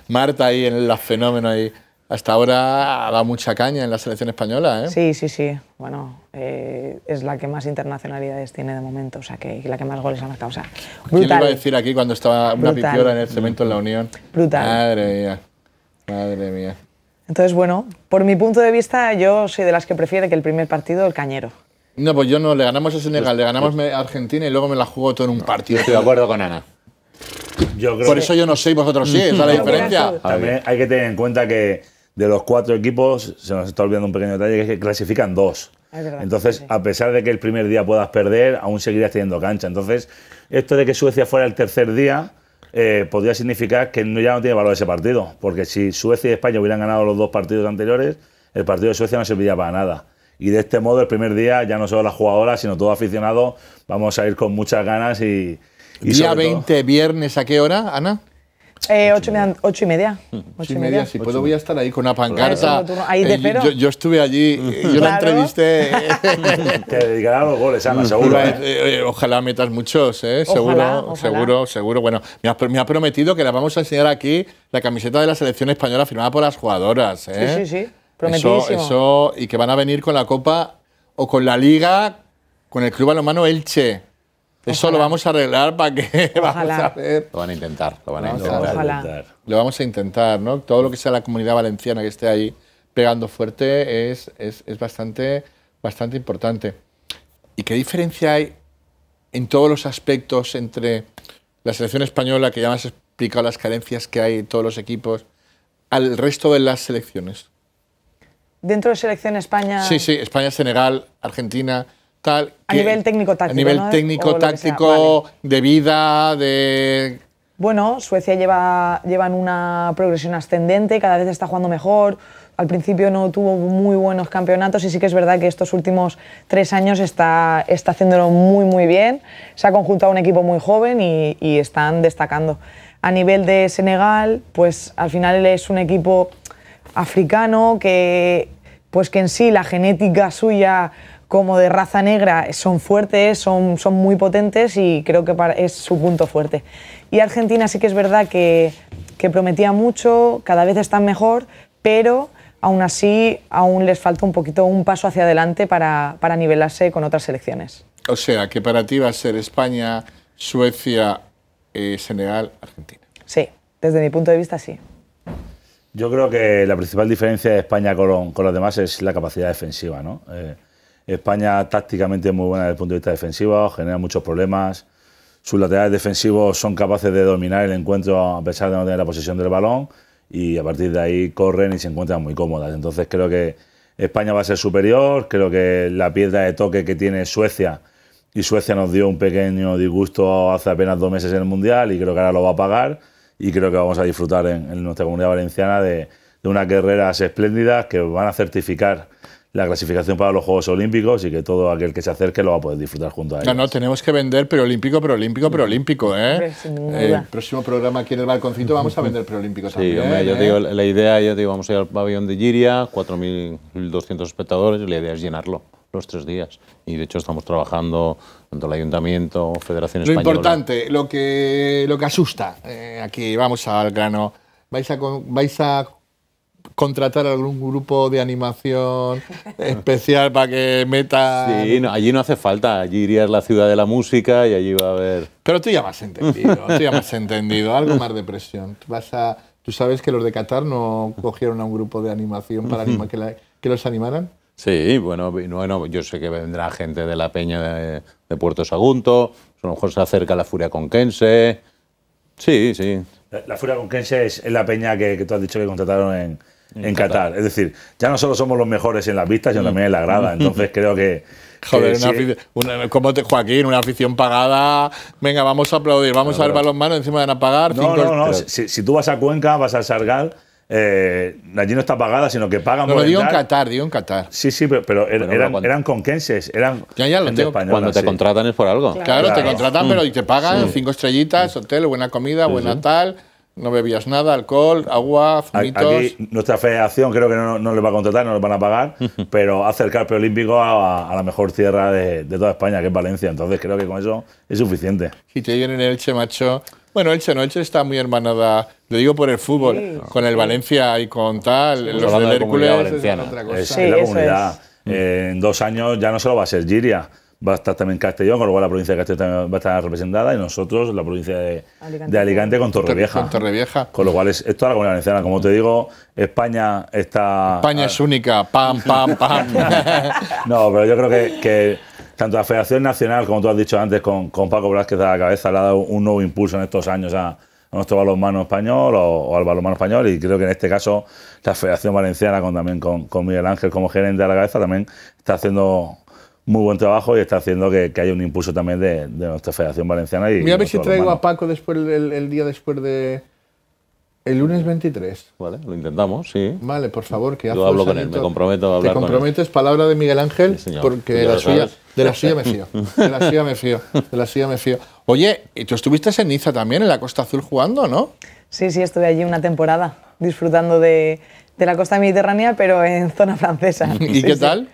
A: Marta ahí en la fenómeno ahí. Hasta ahora ha dado mucha caña en la selección española, ¿eh? Sí,
C: sí, sí. Bueno, eh, es la que más internacionalidades tiene de momento, o sea, que la que más goles ha marcado. O sea, ¿Quién iba a decir
A: aquí cuando estaba una brutal. en el cemento en la Unión? Brutal. Madre mía, madre mía.
C: Entonces, bueno, por mi punto de vista, yo soy de las que prefiere que el primer partido el cañero.
A: No, pues yo no, le ganamos a Senegal, pues, le ganamos pues- a Argentina y luego me la juego todo en un partido. Estoy de acuerdo con Ana.
B: Por eso yo no sé vosotros sí, esa es la diferencia. También hay que tener en cuenta que de los cuatro equipos, se nos está olvidando un pequeño detalle, que es que clasifican dos. Entonces, a pesar de que el primer día puedas perder, aún seguirías teniendo cancha. Entonces, esto de que Suecia fuera el tercer día eh, podría significar que ya no tiene valor ese partido, porque si Suecia y España hubieran ganado los dos partidos anteriores, el partido de Suecia no serviría para nada. Y de este modo, el primer día, ya no solo las jugadoras, sino todos aficionados, vamos a ir con muchas ganas y... y Día 20, viernes, ¿a qué hora, Ana?
C: 8 eh, ocho, y media. 8 y media, si
B: puedo voy a estar
A: ahí con una pancarta. Eh, yo, estuve allí, eh, yo la entrevisté. Te <laughs> dedicará los goles, Ana, seguro. Ojalá metas muchos, seguro, seguro, seguro. Bueno, me ha, prometido que la vamos a enseñar aquí, la camiseta de la selección española firmada por las jugadoras. Sí, sí, sí.
C: Eso,
A: y que van a venir con la Copa o con la Liga, con el Club Balomano Elche. Eso lo vamos a arreglar para que <laughs> Lo van a intentar, lo van a intentar. Lo vamos a intentar, ¿no? Todo lo que sea la comunidad valenciana que esté ahí pegando fuerte es, es, es bastante, bastante importante. ¿Y qué diferencia hay en todos los aspectos entre la selección española, que ya me has explicado las carencias que hay en todos los equipos, al resto de las selecciones?
C: Dentro de selección España. Sí,
A: sí, España, Senegal, Argentina, a nivel técnico táctico. A nivel técnico táctico, de vida, de.
C: Bueno, Suecia lleva llevan una progresión ascendente, cada vez está jugando mejor. Al principio no tuvo muy buenos campeonatos y sí que es verdad que estos últimos tres años está, está haciéndolo muy, muy bien. Se ha conjuntado un equipo muy joven y, están destacando. A nivel de Senegal, pues al final es un equipo africano que, pues que en sí la genética suya como de raza negra son fuertes, son, son muy potentes y creo que es su punto fuerte. Y Argentina sí que es verdad que, que prometía mucho, cada vez están mejor, pero aún así aún les falta un poquito un paso hacia adelante para, para nivelarse con otras selecciones.
A: O sea, que para ti va a ser España, Suecia, eh,
C: Senegal, Argentina. Sí, desde mi punto de vista sí.
B: Yo creo que la principal diferencia de España con, con los demás es la capacidad defensiva, ¿no? Eh, España tácticamente muy buena desde el punto de vista defensivo, genera muchos problemas. Sus laterales defensivos son capaces de dominar el encuentro a pesar de no tener la posición del balón y a partir de ahí corren y se encuentran muy cómodas. Entonces creo que España va a ser superior, creo que la piedra de toque que tiene Suecia y Suecia nos dio un pequeño disgusto hace apenas dos meses en el Mundial y creo que ahora lo va a pagar y creo que vamos a disfrutar en, nuestra comunidad valenciana de, de unas guerreras espléndidas que van a certificar la clasificación para los Juegos Olímpicos y que todo aquel que se acerque lo va a poder disfrutar junto a
D: ellos.
A: No, no, tenemos que vender preolímpico, preolímpico, preolímpico, ¿eh? el próximo programa aquí en el balconcito vamos a vender preolímpicos. sí, yo ¿eh? digo,
D: la idea, yo digo, vamos a ir al pabellón de Giria, 4.200 espectadores, la idea es llenarlo los tres días. Y de hecho estamos trabajando tanto el ayuntamiento, Federación Española. Lo
A: importante, lo que, lo que asusta, eh, aquí vamos al grano, vais a, vais a contratar algún grupo de animación <laughs> especial para que meta. Sí,
D: allí no hace falta. Allí irías la ciudad de la música y allí va a haber. Pero tú ya me
A: entendido, tú ya entendido. Algo más de presión. Tú, vas a, tú sabes que los de Qatar no cogieron a un grupo de animación para que, que, los animaran.
D: Sí, bueno, bueno, yo sé que vendrá gente de la peña de, Puerto Sagunto, a lo mejor se acerca la Furia Conquense.
B: Sí, sí. La, Furia Conquense es la peña que, que tú has dicho que contrataron en, en Qatar. Es decir, ya no solo somos los mejores en las vistas, sino mm. también en la grada. Entonces <laughs> creo que. Joder,
A: una, como Joaquín, una afición pagada. Venga, vamos a aplaudir, vamos a ver balonmano, encima van a pagar.
B: No, no, no. Si, tú vas a Cuenca, vas al Sargal. Eh, allí no está pagada, sino que pagan no, por. digo en Qatar, digo en Qatar. Sí, sí, pero, eran, eran conquenses, eran. Ya, lo tengo. Cuando te contratan es por algo. Claro, te contratan,
A: mm. pero te pagan cinco estrellitas, hotel,
B: buena comida, buena tal no bebías nada, alcohol, agua, fumitos. Aquí nuestra federación creo que no, no les va a contratar, no les van a pagar, <laughs> pero hace el Carpe Olímpico a, la mejor tierra de, toda España, que es Valencia. Entonces creo que con eso es suficiente.
A: Si te vienen en Elche, macho. Bueno, Elche no, Elche está muy hermanada, le digo por el fútbol, con el Valencia y con tal, los del Hércules. es, sí, la comunidad.
B: en dos años ya no solo va a ser Giria va a estar también Castellón, con lo cual la provincia de Castellón va a estar representada y nosotros la provincia de Alicante, con Torrevieja. Con Con lo cual es, esto es la comunidad valenciana. Como te digo, España está...
A: España es única, pam, pam, pam.
B: <laughs> no, pero yo creo que, tanto la Federación Nacional, como tú has dicho antes, con, con Paco Velázquez a la cabeza, le ha dado un nuevo impulso en estos años a nuestro balonmano español o, al balonmano español y creo que en este caso la Federación Valenciana con, también con, con Miguel Ángel como gerente a la cabeza también está haciendo muy buen trabajo y está haciendo que, haya un impulso también de, nuestra Federación Valenciana. Y Mira a ver si traigo a
A: Paco después el, día después de,
B: el lunes 23. Vale, lo intentamos, sí.
A: Vale, por favor, que Yo hablo con él, me comprometo a hablar Te comprometes, palabra de Miguel Ángel, porque de la, suya, de me fío. De la suya me fío, de Oye, tú estuviste en Niza también, en
C: la Costa Azul jugando, ¿no? Sí, sí, estuve allí una temporada disfrutando de, la costa mediterránea, pero en zona francesa. ¿Y qué tal?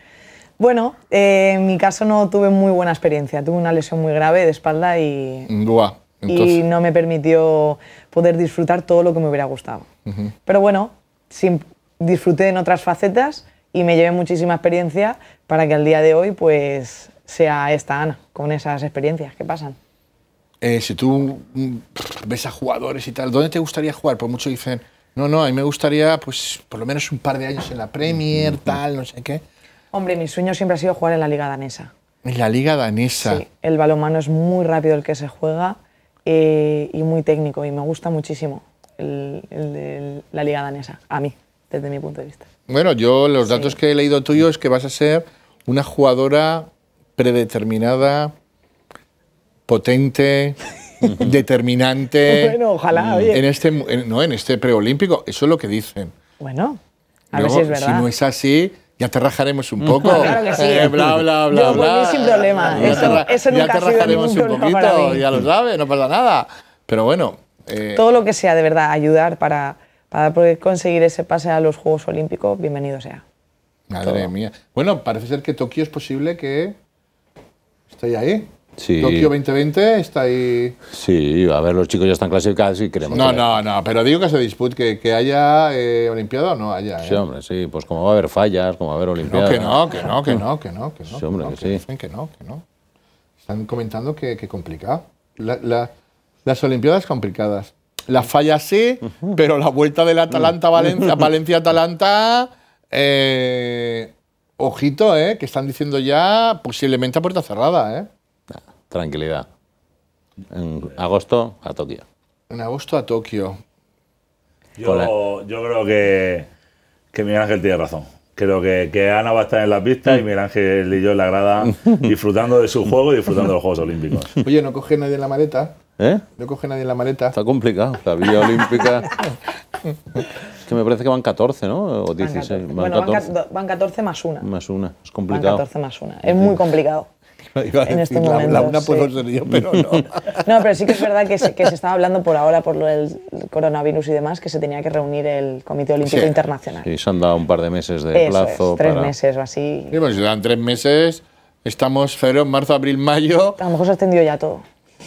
C: Bueno, eh, en mi caso no tuve muy buena experiencia. Tuve una lesión muy grave de espalda y,
A: y no
C: me permitió poder disfrutar todo lo que me hubiera gustado. Pero bueno, disfruté en otras facetas y me llevé muchísima experiencia para que al día de hoy pues sea esta Ana, con esas experiencias que pasan.
A: Eh, si tú mm, ves a jugadores y tal, ¿dónde te gustaría jugar? Pues muchos dicen, no, no, a mí me gustaría pues por lo menos un
C: par de años en la Premier, tal, no sé qué. Hombre, mi sueño siempre ha sido jugar en la liga danesa.
A: En la liga danesa. Sí,
C: el balonmano es muy rápido el que se juega eh, y muy técnico y me gusta muchísimo la liga danesa, a mí, desde mi punto de vista.
A: Bueno, yo los datos que he leído tuyo es que vas a ser una jugadora predeterminada, potente, <laughs> determinante. Bueno, ojalá. Bien. En este, no, en este preolímpico, eso es lo que dicen. Bueno, a ver si es verdad. Si no es así, ya te rajaremos un mm. poco. <laughs> Eh, bla, bla, bla. Yo bla, bla. Pues, sin problema. Ya eso, te, eso nunca ya te rajaremos un poquito, ya lo sabes, no pasa nada. Pero bueno. Eh, Todo
C: lo que sea, de verdad, ayudar para, para poder conseguir ese pase a los Juegos Olímpicos, bienvenido sea.
A: Madre mía. Bueno, parece ser que Tokio es posible que. Estoy ahí. Tokio 2020 está ahí.
D: Sí, a ver, los chicos ya están clasificados y queremos. No,
A: no, no, pero digo que se dispute que, haya eh, Olimpiada o no haya. Sí, ¿eh?
D: hombre, sí, pues como va a haber fallas, como va a haber Olimpiada. no, que no, que no,
A: que no, que no. sí, hombre, que, sí. que no, que no. Están comentando que, que complicado. las Olimpiadas complicadas. La falla sí, pero la vuelta de la Atalanta-Valencia, <laughs> Valencia-Atalanta. Eh, ojito, eh, que están diciendo ya posiblemente a puerta cerrada, ¿eh?
D: tranquilidad. En agosto a Tokio.
B: En agosto a Tokio.
D: Yo,
B: yo creo que, que Miguel Ángel tiene razón. Creo que, que, Ana va a estar en la pista y Miguel Ángel y yo en la grada <laughs> disfrutando de su juego y disfrutando de los Juegos Olímpicos.
A: Oye, ¿no coge nadie en la maleta? ¿Eh? ¿No coge nadie en la
D: maleta? Está complicado, la vía Olímpica. es que me parece que van 14, ¿no? O 16. Van 14, bueno, más una. Más una, es complicado. 14
C: más una, es muy complicado.
D: <laughs> en este la, momento. una puedo ser yo, pero no. <laughs>
C: no, pero sí que es verdad que se, estaba hablando por ahora, por lo del coronavirus y demás, que se tenía que reunir el Comité Olímpico Internacional.
A: Y sí, se han dado un par de meses de plazo. tres meses o así. Sí, pues si dan tres meses, estamos febrero, marzo, abril, mayo.
C: A lo mejor se ha extendido ya todo.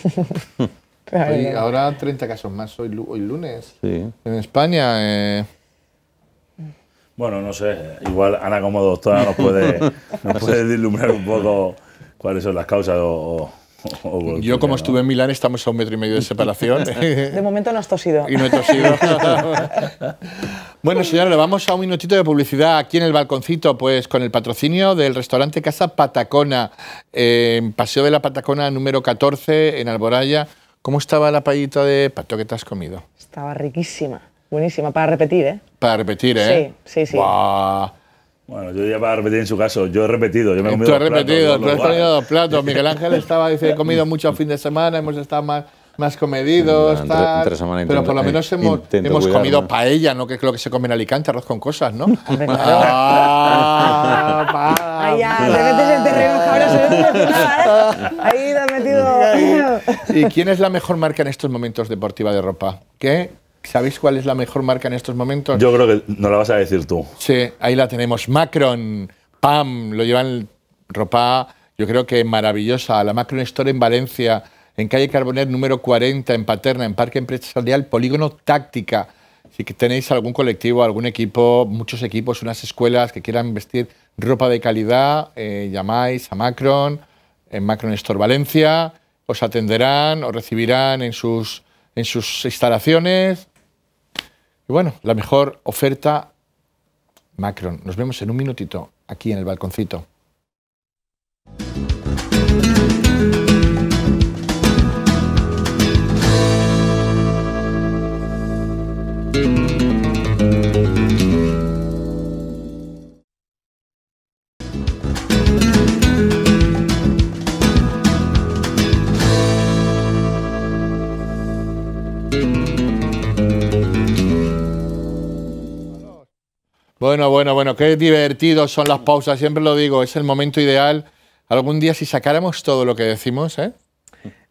C: <laughs> ahora
A: 30 casos más hoy, hoy lunes sí. en España. Eh.
B: Bueno, no sé, igual Ana como doctora nos puede, nos puede dilumbrar un poco cuáles son las causas o, Yo como estuve en Milán estamos a un metro y medio de separación. <laughs>
C: de momento no has tosido. Y no he tosido.
A: <laughs> bueno, señores, vamos a un minutito de publicidad aquí en el balconcito, pues con el patrocinio del restaurante Casa Patacona, eh, en Paseo de la Patacona número 14, en Alboraya. ¿Cómo estaba la paellita de
B: pato que te has comido?
C: Estaba riquísima, buenísima, para repetir, ¿eh?
B: Para repetir, ¿eh? Sí, sí, sí. Bueno, yo ya para repetir en su caso, yo he repetido, yo me he comido. Tú has repetido, tú has comido
A: dos platos. Miguel Ángel estaba, dice, he <laughs> comido mucho a fin de semana, hemos estado más, más comedidos, pero por lo menos hemos, hemos comido paella, ¿no? Que es lo que se come en Alicante, arroz con cosas, ¿no? <laughs> ah, ahora se ¿eh?
C: Ahí te has metido.
A: <laughs> ¿Y quién es la mejor marca en estos momentos deportiva de ropa? ¿Qué? ¿Sabéis cuál es la mejor marca en estos momentos? Yo creo que no la vas a decir tú. Sí, ahí la tenemos. Macron, Pam, lo llevan ropa, yo creo que maravillosa. La Macron Store en Valencia, en calle Carbonet, número 40, en Paterna, en Parque Empresarial, Polígono Táctica. Si tenéis algún colectivo, algún equipo, muchos equipos, unas escuelas que quieran vestir ropa de calidad, eh, llamáis a Macron, en Macron Store Valencia, os atenderán, os recibirán en sus, en sus instalaciones, y bueno, la mejor oferta Macron. Nos vemos en un minutito aquí en el balconcito. Bueno, bueno, bueno, qué divertidos son las pausas, siempre lo digo, es el momento ideal. Algún día si sacáramos todo lo que decimos, ¿eh?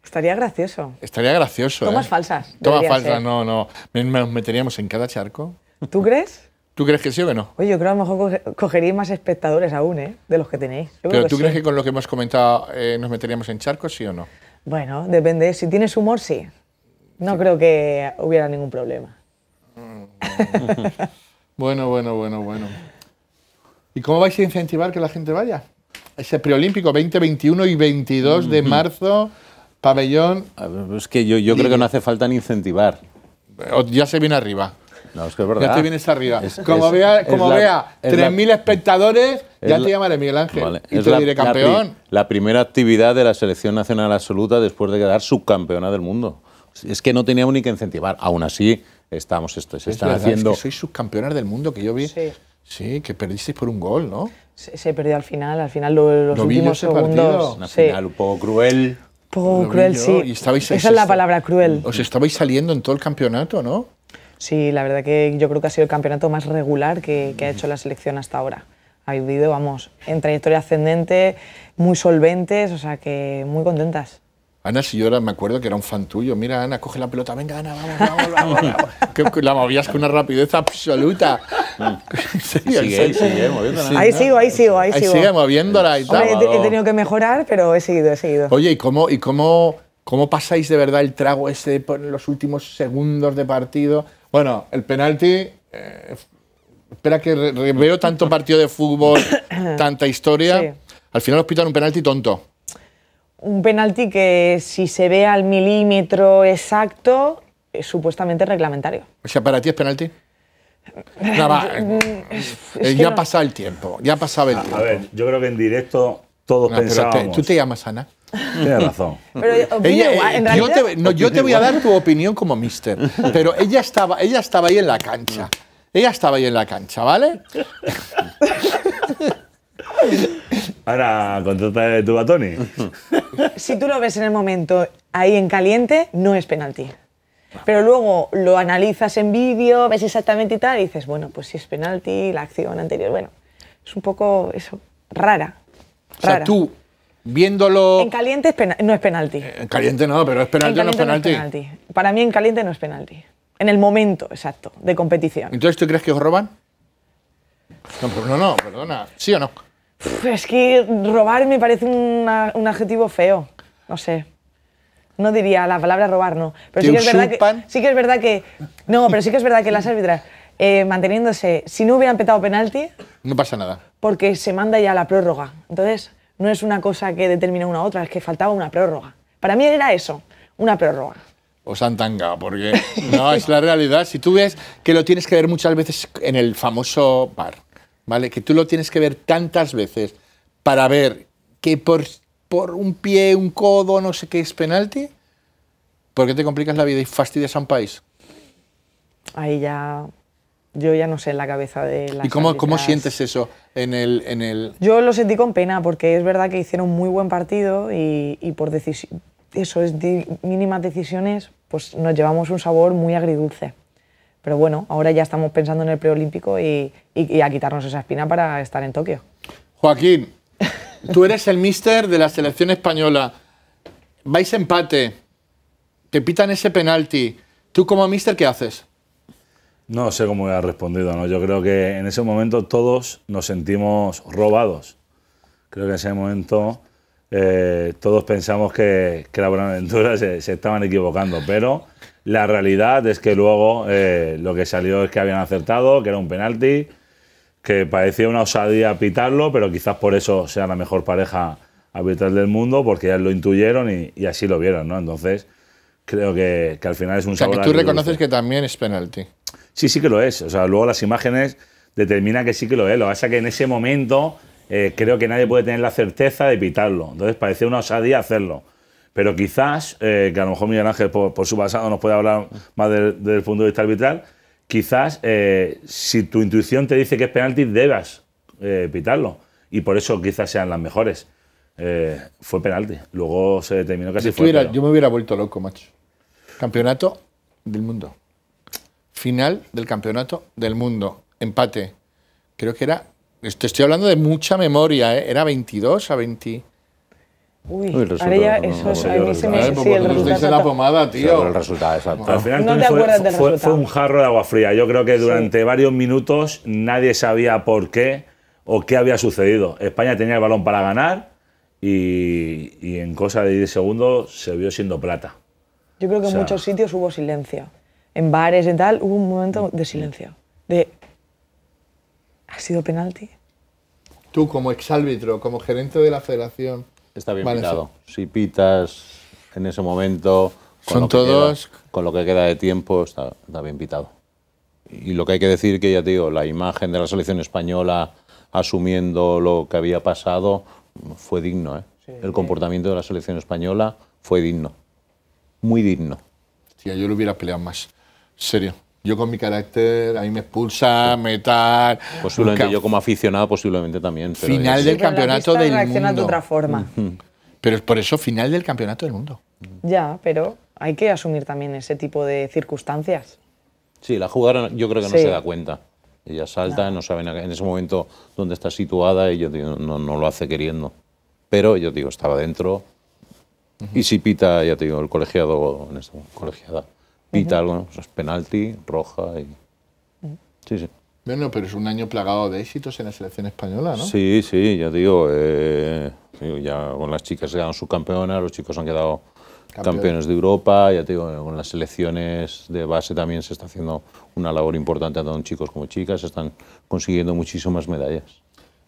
C: Estaría gracioso.
A: Estaría gracioso. ¿eh? Tomas falsas.
C: Tomas falsas, no,
A: no. Nos meteríamos en cada charco. ¿Tú crees? ¿Tú crees que sí o que no?
C: Oye, yo creo que a lo mejor cogeríais más espectadores aún, ¿eh? De los que tenéis. Pero ¿tú crees que
A: con lo que hemos comentado eh, nos meteríamos en charcos, sí o no?
C: Bueno, depende. Si tienes humor, sí. No creo que hubiera ningún problema. Mm.
A: Bueno, bueno, bueno, bueno. ¿Y cómo vais a incentivar que la gente vaya? Ese preolímpico 2021 21 y 22 de marzo, pabellón. Es que yo, yo creo que no hace falta ni incentivar. Ya se viene arriba. No, es que es verdad. Ya te vienes arriba. como vea, 3.000 espectadores, ya te llamaré Miguel Ángel y te diré campeón. La, primera
D: actividad de la Selección Nacional Absoluta después de quedar subcampeona del mundo. Es que no tenía ni incentivar. Aún así, estamos esto, se están haciendo... Es que
A: sois subcampeonas del mundo, que yo vi... Sí. que perdisteis por un gol, ¿no?
C: Se, perdió al final, al final los ¿Lo últimos segundos. Una sí. final
A: un poco cruel.
C: Un poco cruel, sí. Esa es la palabra cruel. Os estabais saliendo en todo el campeonato, ¿no? Sí, la verdad que yo creo que ha sido el campeonato más regular que, que ha hecho la selección hasta ahora. Ha vivido, vamos, en trayectoria ascendente, muy solventes, o sea que muy contentas.
A: Ana, si yo me acuerdo que era un fan tuyo, mira Ana, coge la pelota, venga Ana, vamos, vamos, vamos. <laughs> la movías con una rapidez absoluta. Mm. <laughs> sigue, sigue, moviéndola. Ahí sigo, ahí sigo, ahí, ahí Sigue moviéndola y tal. He,
C: tenido que mejorar, pero he seguido, he seguido. Oye,
A: ¿y cómo, y cómo, cómo pasáis de verdad el trago ese por los últimos segundos de partido? Bueno, el penalti... Eh, espera que veo tanto partido de fútbol, tanta historia. Al final os pitan un penalti tonto
C: un penalti que si se ve al milímetro exacto es supuestamente reglamentario.
A: O sea, ¿para ti es penalti? <laughs>
C: Eh, eh, ya no. pasaba
B: el tiempo, ya pasaba el tiempo. A ver, yo creo que en directo todos pensábamos. Tú te llamas Ana. Tienes razón.
A: yo, te, voy a dar tu opinión como mister, pero ella estaba, ella estaba ahí en la cancha. Ella estaba ahí en la cancha, ¿vale? <laughs>
B: Ahora, contrata tu tu
C: si tú lo ves en el momento ahí en caliente, no es penalti. Pero luego lo analizas en vídeo, ves exactamente y tal, y dices, bueno, pues si es penalti, la acción anterior, bueno, es un poco eso, rara. O sea, tú, viéndolo... En caliente no es penalti. Eh, en caliente
A: no, pero es penalti o no es penalti. No es
C: Para mí en caliente no es penalti. En el momento exacto de competición.
A: Entonces, ¿tú crees que os roban? No, no, no, perdona. ¿Sí o no?
C: Es que robar me parece un adjetivo feo, no sé. No diría la palabra robar, no. Pero sí que, es verdad que, No, pero sí que es verdad que las árbitras, eh, manteniéndose, si no hubieran petado penalti... No pasa nada. Porque se manda ya la prórroga. Entonces, no es una cosa que determina una otra, es que faltaba una prórroga. Para mí era eso, una prórroga
A: o Santanga, porque no, es la realidad. Si tú ves que lo tienes que ver muchas veces en el famoso bar, ¿vale? Que tú lo tienes que ver tantas veces para ver que por, por un pie, un codo, no sé qué es penalti, ¿por qué te complicas la vida y fastidias
C: a un país? Ahí ya yo ya no sé en la cabeza de la ¿Y cómo, cómo, sientes
A: eso en el, en el...?
C: Yo lo sentí con pena, porque es verdad que hicieron muy buen partido y, y por eso es mínimas decisiones, pues nos llevamos un sabor muy agridulce. Pero bueno, ahora ya estamos pensando en el preolímpico y, a quitarnos esa espina para estar en Tokio.
A: Joaquín, <laughs> tú eres el mister de la selección española. Vais empate, te pitan ese penalti. ¿Tú como mister qué haces?
B: No sé cómo ha respondido, ¿no? Yo creo que en ese momento todos nos sentimos robados. Creo que en ese momento eh, todos pensamos que, la Buenaventura se, se estaban equivocando, pero la realidad es que luego eh, lo que salió es que habían acertado, que era un penalti, que parecía una osadía pitarlo, pero quizás por eso sea la mejor pareja arbitral del mundo, porque ya lo intuyeron y, así lo vieron, ¿no? Entonces, creo que, al final es un o sea, que tú reconoces
A: que también es penalti.
B: Sí, sí que lo es. O sea, luego las imágenes determinan que sí que lo es. Lo que pasa es que en ese momento eh, creo que nadie puede tener la certeza de pitarlo. Entonces, parecía una osadía hacerlo. Pero quizás, eh, que a lo mejor Miguel Ángel, por, su pasado, nos puede hablar más del desde punto de vista arbitral, quizás eh, si tu intuición te dice que es penalti, debas eh, pitarlo. Y por eso quizás sean las mejores. fue penalti. Luego se determinó que fue. yo me hubiera vuelto loco, macho. Campeonato
A: del mundo. Final del campeonato del mundo. Empate. Creo que era. Te estoy hablando de mucha memoria, ¿eh? Era 22 a 20.
C: Uy, Uy eso es, a mí se me sí, el resultado. la
B: pomada, tío. el resultado, exacto. no te acuerdas del resultado. Fue un jarro de agua fría. Yo creo que durante varios minutos nadie sabía por qué o qué había sucedido. España tenía el balón para ganar y, en cosa de 10 segundos se vio siendo plata.
C: Yo creo que en muchos sitios hubo silencio. En bares y tal hubo un momento de silencio. De, ¿ha sido penalti?
A: Tú como exárbitro, como gerente de la federación, está bien pitado.
D: Si pitas en ese momento... Con todos... con lo que queda de tiempo está, bien pitado. Y lo que hay que decir que ya te digo, la imagen de la selección española asumiendo lo que había pasado fue digno. ¿eh? el
A: comportamiento de la selección española fue digno. Muy digno. yo lo hubiera peleado más. Serio. Yo con mi carácter, a mí me expulsa, me Posiblemente yo como aficionado, posiblemente también.
C: final del campeonato del mundo. de otra forma.
D: Pero es por eso final del campeonato del mundo.
C: Ya, pero hay que asumir también ese tipo de circunstancias.
D: Sí, la jugadora yo creo que no se da cuenta. Ella salta, no, sabe en ese momento dónde está situada y yo no, lo hace queriendo. Pero yo digo, estaba dentro. Y si pita, ya te digo, el colegiado, en esta colegiada, pita algo, penalti, roja y... Sí, sí.
A: Bueno, pero es un año plagado de éxitos en la selección española, ¿no?
D: Sí, sí, ya digo, eh, ya con las chicas se quedaron subcampeonas, los chicos han quedado campeones de Europa, ya digo, con las selecciones de base también se está haciendo una labor importante tanto en chicos como chicas, se están consiguiendo muchísimas medallas.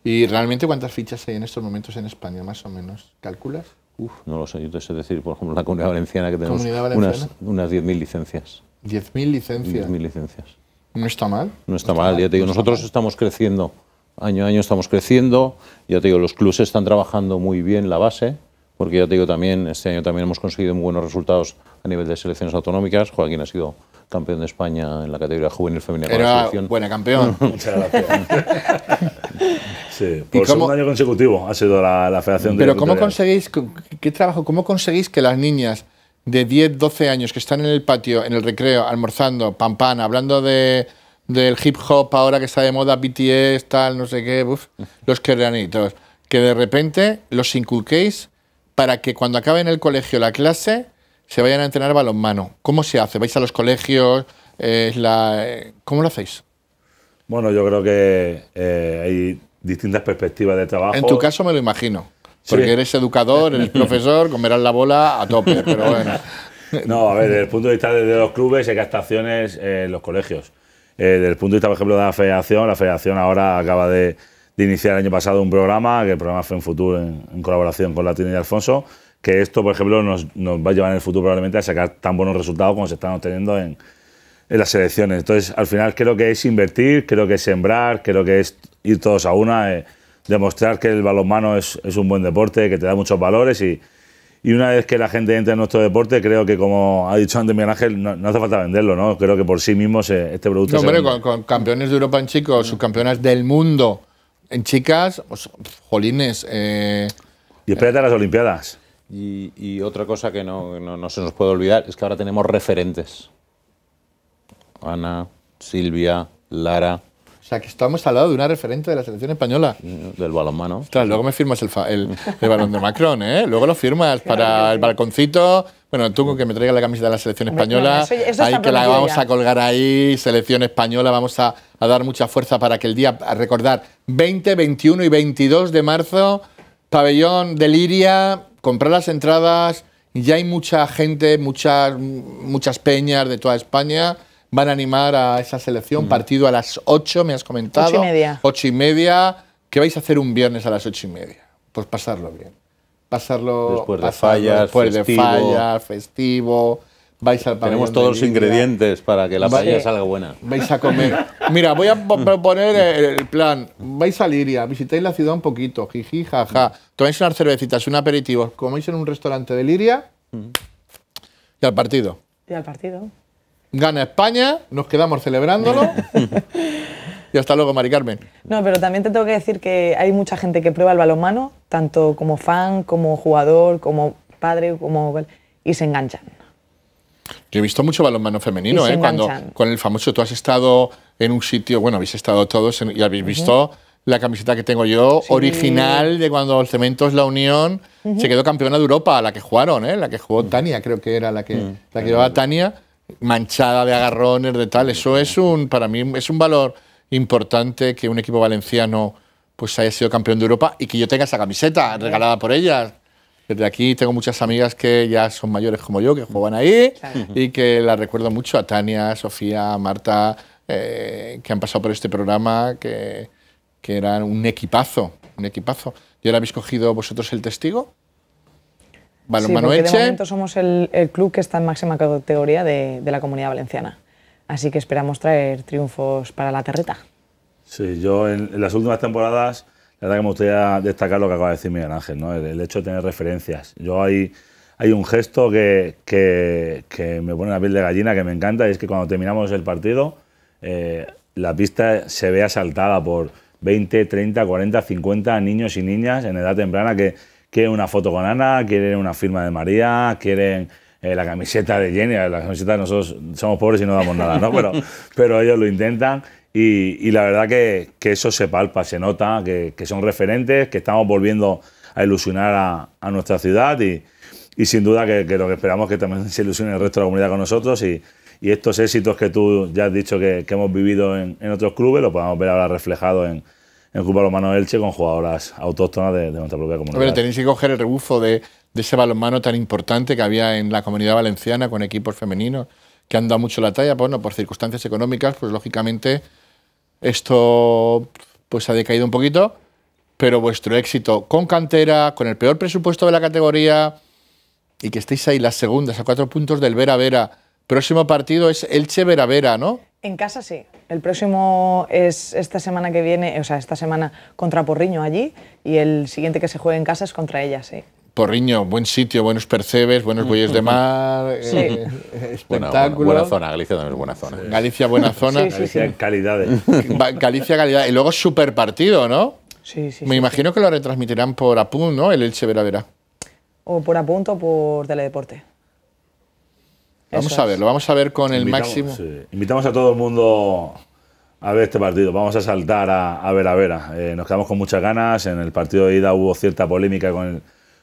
A: ¿Y realmente cuántas fichas hay en estos momentos en España, más o menos? ¿Calculas?
D: Uf, no lo sé, yo te sé decir, por ejemplo, la Comunidad Valenciana que tenemos unas, unas 10.000 licencias.
A: 10.000 licencias. 10.000 licencias. No está mal.
D: No está, mal, ya te digo, nosotros estamos creciendo, año a año estamos creciendo, ya te digo, los clubes están trabajando muy bien la base, porque ya te digo también, este año también hemos conseguido muy buenos resultados a nivel de selecciones autonómicas, Joaquín ha sido campeón de España en la categoría juvenil femenina. Era, buena campeón. <laughs> Muchas gracias.
B: <laughs> Sí, por segundo año consecutivo ha sido la, la Federación Pero ¿cómo
A: conseguís, qué trabajo, cómo conseguís que las niñas de 10, 12 años que están en el patio, en el recreo, almorzando, pam, pam, hablando de, del hip hop ahora que está de moda, BTS, tal, no sé qué, los querranitos que de repente los inculquéis para que cuando acabe en el colegio la clase se vayan a entrenar balonmano. ¿Cómo se hace? ¿Vais a los colegios? Eh, eh, ¿Cómo lo hacéis?
B: Bueno, yo creo que eh, hay distintas perspectivas de trabajo. En tu caso me lo imagino, porque eres educador, eres <laughs> profesor, comerás la bola a tope, pero <laughs> bueno. No, a ver, desde el punto de vista de, los clubes hay captaciones en los colegios. Eh, desde el punto de vista, por ejemplo, de la federación, la federación ahora acaba de, iniciar el año pasado un programa, que el programa fue en futuro en, colaboración con Latina y Alfonso, que esto, por ejemplo, nos, nos, va a llevar en el futuro probablemente a sacar tan buenos resultados como se están obteniendo en, en las elecciones. Entonces, al final creo que es invertir, creo que es sembrar, creo que es ir todos a una, eh, demostrar que el balonmano es, un buen deporte, que te da muchos valores y, y, una vez que la gente entra en nuestro deporte, creo que como ha dicho antes Miguel Ángel, no, hace falta venderlo, ¿no? Creo que por sí mismo este producto... No, hombre,
A: con, campeones de Europa en chicos, mm. subcampeonas del mundo en chicas, pues, jolines... Eh, y espérate a las Olimpiadas.
D: Y, otra cosa que no, no se nos puede olvidar es que ahora tenemos referentes.
A: Ana, Silvia, Lara. O sea, que estamos al lado de una referente de la selección española. Del balonmano. luego me firmas el, el, balón de Macron, ¿eh? Luego lo firmas para el balconcito. Bueno, tú con que me traiga la camiseta de la selección española. ahí que la vamos a colgar ahí, selección española. Vamos a, dar mucha fuerza para que el día, a recordar, 20, 21 y 22 de marzo, pabellón de Liria, comprar las entradas. Ya hay mucha gente, muchas, muchas peñas de toda España van a animar a esa selección. Partido a las 8, me has comentado. 8 y media. 8 y media. ¿Qué vais a hacer un viernes a las 8 y media? Pues pasarlo bien. Pasarlo. Después de fallas, después festivo. de fallas, festivo. Vais al Tenemos todos los ingredientes
D: para que la paella salga buena. Vais
A: a comer. Mira, voy a proponer el plan. Vais a Liria, visitáis la ciudad un poquito, jiji, jaja. Tomáis unas cervecitas, un aperitivo, coméis en un restaurante de Liria y al partido. Y al partido. Gana España, nos quedamos celebrándolo. <laughs> y hasta luego, Mari Carmen.
C: No, pero también te tengo que decir que hay mucha gente que prueba el balonmano, tanto como fan, como jugador, como padre, como y se enganchan.
A: Yo he visto mucho balonmano femenino, ¿eh? Cuando, con el famoso, tú has estado en un sitio, bueno, habéis estado todos y habéis visto la camiseta que tengo yo, original de cuando el Cementos La Unión se quedó campeona de Europa, la que jugaron, ¿eh? La que jugó Tania, creo que era la que, mm. la que llevaba mm. Tania manchada de agarrones, de tal. Eso es un, para mí, es un valor importante que un equipo valenciano pues haya sido campeón de Europa y que yo tenga esa camiseta regalada por ellas. Desde aquí tengo muchas amigas que ya son mayores como yo, que juegan ahí y que las recuerdo mucho, a Tania, Sofía, Marta, eh, que han pasado por este programa, que, que eran un equipazo, un equipazo. ¿Y ahora habéis cogido vosotros el testigo?
B: Balonmano sí, De momento
C: somos el, el, club que está en máxima categoría de, de, la comunidad valenciana. Así que esperamos traer triunfos para la terreta.
B: Sí, yo en, las últimas temporadas, la verdad que me gustaría destacar lo que acaba de decir Miguel Ángel, ¿no? el, hecho de tener referencias. Yo hay, hay un gesto que, que, que, me pone una piel de gallina que me encanta y es que cuando terminamos el partido, eh, la pista se ve asaltada por 20, 30, 40, 50 niños y niñas en edad temprana que quieren una foto con Ana, quieren una firma de María, quieren eh, la camiseta de Jenny, la camiseta de nosotros somos pobres y no damos nada, ¿no? Pero, <laughs> pero ellos lo intentan y, y la verdad que, que, eso se palpa, se nota, que, que, son referentes, que estamos volviendo a ilusionar a, a nuestra ciudad y, y sin duda que, que, lo que esperamos es que también se ilusione el resto de la comunidad con nosotros y, y estos éxitos que tú ya has dicho que, que hemos vivido en, en, otros clubes lo podemos ver ahora reflejado en, en Cuba Balonmano Elche con jugadoras autóctonas de, nuestra propia comunidad.
A: tenéis que coger el rebufo de, ese balonmano tan importante que había en la comunidad valenciana con equipos femeninos que han dado mucho la talla, pues, no por circunstancias económicas, pues lógicamente esto pues ha decaído un poquito, pero vuestro éxito con cantera, con el peor presupuesto de la categoría y que estéis ahí las segundas a cuatro puntos del Vera Vera. Próximo partido es Elche Vera Vera, ¿no?
C: En casa sí. El próximo es esta semana que viene, o sea, esta semana contra Porriño allí y el siguiente que se juegue en casa es contra ella, sí.
A: Porriño, buen sitio, buenos percebes, buenos bueyes de mm. mar, sí. Eh, buena, zona, Galicia también es buena zona. Galicia, buena zona. Sí, Galicia, calidades. Galicia, calidad. Y luego super partido, ¿no? Sí, sí. Me imagino que lo retransmitirán por Apun, ¿no? El Elche Vera Vera.
C: O por Apunto o por Teledeporte.
B: Vamos a verlo, lo vamos a ver con el máximo. Invitamos a todo el mundo a ver este partido. Vamos a saltar a, ver a Vera eh, nos quedamos con muchas ganas. En el partido de ida hubo cierta polémica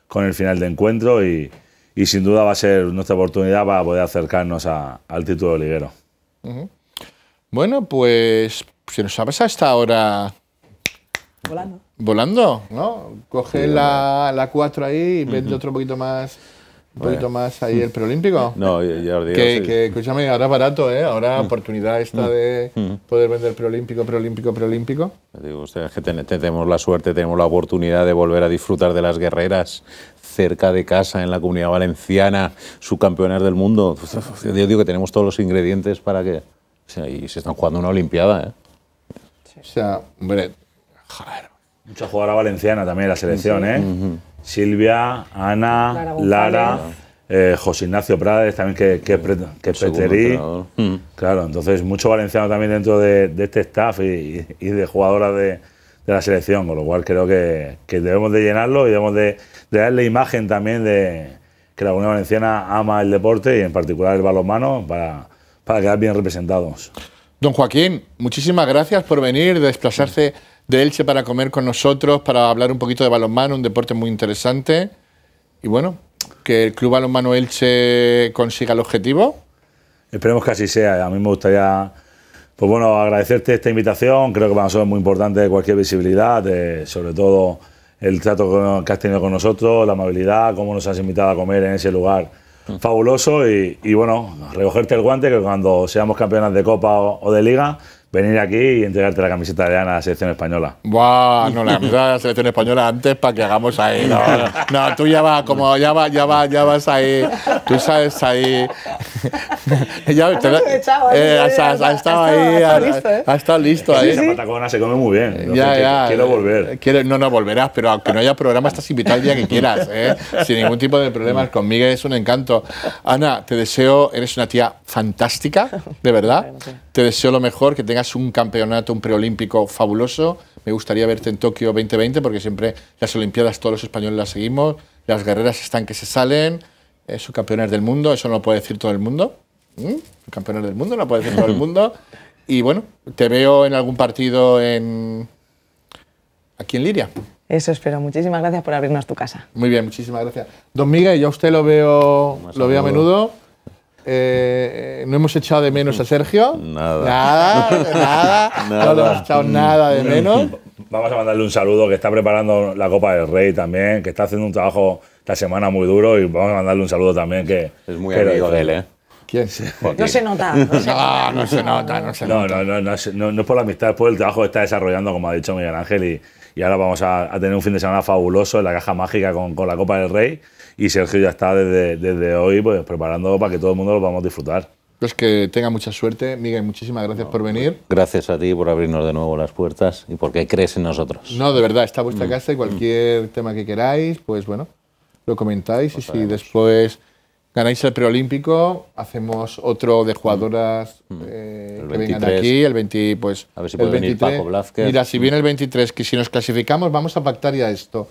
B: con el, final de encuentro y, sin duda va a ser nuestra oportunidad para poder acercarnos al título liguero.
A: Bueno, pues si nos ha pasado esta hora. Volando. Volando, ¿no? Coge la, 4 ahí y vende otro poquito más.
D: Un más ahí el
A: preolímpico. <laughs> No, ya Que, digo… que, escúchame, ahora barato, ¿eh? Ahora mm. oportunidad esta mm. de mm. poder vender preolímpico, preolímpico, preolímpico. Digo, ustedes
D: que tenemos la suerte, tenemos la oportunidad de volver a disfrutar de las guerreras cerca de casa, en la comunidad valenciana, subcampeonas del mundo. Yo digo que tenemos todos los ingredientes
B: para que. O sea, y se están jugando una Olimpiada, ¿eh? O sea, hombre, joder. Mucha jugadora valenciana también la selección, ¿eh? Silvia, Ana, Lara, eh, José Ignacio Prades, también que, es Peterí. Hmm. Claro, entonces mucho valenciano también dentro de, este staff y, de jugadoras de, la selección, con lo cual creo que, debemos de llenarlo y debemos de, darle imagen también de que la Unión Valenciana ama el deporte y en particular el balonmano para, para quedar bien representados. Don Joaquín, muchísimas gracias por venir, desplazarse de
A: Elche para comer con nosotros, para hablar un poquito de balonmano, un deporte muy interesante. Y bueno,
B: que el Club Balonmano Elche consiga el objetivo. Esperemos que así sea. A mí me gustaría, pues bueno, agradecerte esta invitación. Creo que para nosotros es muy importante cualquier visibilidad, sobre todo el trato que has tenido con nosotros, la amabilidad, cómo nos has invitado a comer en ese lugar fabuloso y, bueno, recogerte el guante que cuando seamos campeones de Copa o de Liga venir aquí y entregarte la camiseta de Ana a la selección española.
A: ¡Buah! No, la camiseta de la selección española antes para que hagamos ahí. No, tú ya vas, como ya vas, ya vas, ya vas ahí. Tú sabes ahí. <laughs> ya, te la, eh, estado ahí, eh, eh, ha estado listo ¿eh? ahí. Esa patacona se come muy bien. Ya, ya, quiero volver. no, no, volverás, pero aunque no haya programa, estás invitada el día que quieras, sin ningún tipo de problemas. Mm. Conmigo es un encanto. Ana, te deseo, eres una tía fantástica, de verdad. <laughs> Te deseo lo mejor, que tengas un campeonato, un preolímpico fabuloso. Me gustaría verte en Tokio 2020 porque siempre las Olimpiadas todos los españoles las seguimos, las guerreras están que se salen, Es son campeones del mundo, eso no lo puede decir todo el mundo. ¿Mm? Campeones del mundo, no lo puede decir todo el <laughs> mundo. Y bueno, te veo en algún partido en aquí en Liria.
C: Eso espero. Muchísimas gracias por abrirnos tu casa.
A: Muy bien, muchísimas gracias. Don Miguel, yo a usted lo veo, lo veo a menudo. Eh, no hemos echado de menos a Sergio.
B: Nada. Nada, nada. No le hemos echado nada de menos. Vamos a mandarle un saludo que está preparando la Copa del Rey también, que está haciendo un trabajo esta semana muy duro y vamos a mandarle un saludo también que es muy amigo de él, ¿eh? ¿Quién se? No se
C: nota. <laughs> No, se nota, no, se
B: No, No, no, no, es por la amistad, es por el trabajo que está desarrollando, como ha dicho Miguel Ángel, y, ahora vamos a, a, tener un fin de semana fabuloso en la caja mágica con, con la Copa del Rey y Sergio ya está desde, desde hoy pues, preparando para que todo el mundo lo vamos a disfrutar. Pues que tenga mucha suerte. Miguel, muchísimas gracias por venir.
D: Gracias a ti por abrirnos de nuevo las puertas y porque crees en nosotros.
A: No, de verdad, está vuestra mm. casa y cualquier mm. tema que queráis, pues bueno, lo comentáis y pues si después ganáis el preolímpico, hacemos otro de mm. jugadoras eh, que vengan aquí, el 20, pues... A ver si puede el 23. venir Paco Blázquez. Mira, si viene el 23, que si nos clasificamos vamos a pactar ya esto.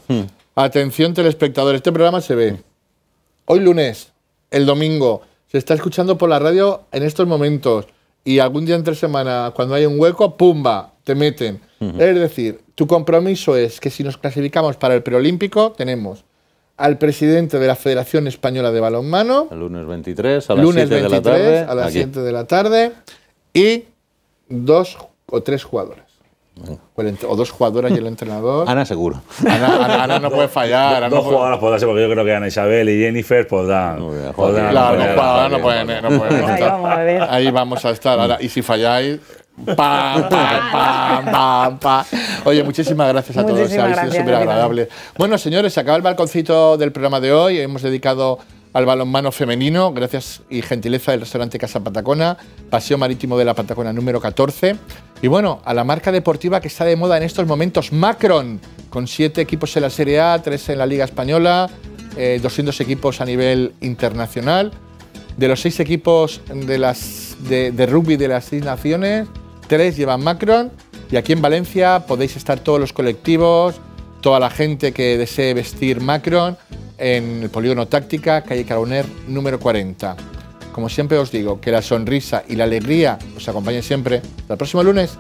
A: Atención telespectadores, este programa se ve hoy lunes, el domingo, se está escuchando por la radio en estos momentos y algún día entre semana, cuando hay un hueco, ¡pumba! Te meten. Es decir, tu compromiso es que si nos clasificamos para el preolímpico, tenemos al presidente de la Federación Española de Balonmano.
D: El lunes 23, a las de la 7
A: de la tarde. Y dos o tres jugadores. O dos jugadoras y el entrenador.
B: Ana seguro. Ana, no puede fallar. dos jugadoras podrá ser, porque yo creo que Ana Isabel y Jennifer podrán. claro, no, pueden. Ahí, vamos
A: a estar. y si falláis, Pam, pam, pam, Oye, muchísimas gracias a todos. ha sido súper agradable. Bueno, señores, se acaba el balconcito del programa de hoy. Hemos dedicado al balonmano femenino, gracias y gentileza del restaurante Casa Patacona, Paseo Marítimo de la Patacona número 14. Y bueno, a la marca deportiva que está de moda en estos momentos, Macron, con siete equipos en la Serie A, tres en la Liga Española, 200 eh, equipos a nivel internacional. De los seis equipos de, las, de, de rugby de las seis naciones, tres llevan Macron. Y aquí en Valencia podéis estar todos los colectivos, toda la gente que desee vestir Macron en el polígono Táctica, calle Carboner, número 40. Como siempre os digo, que la sonrisa y la alegría os acompañen siempre. Hasta el próximo lunes.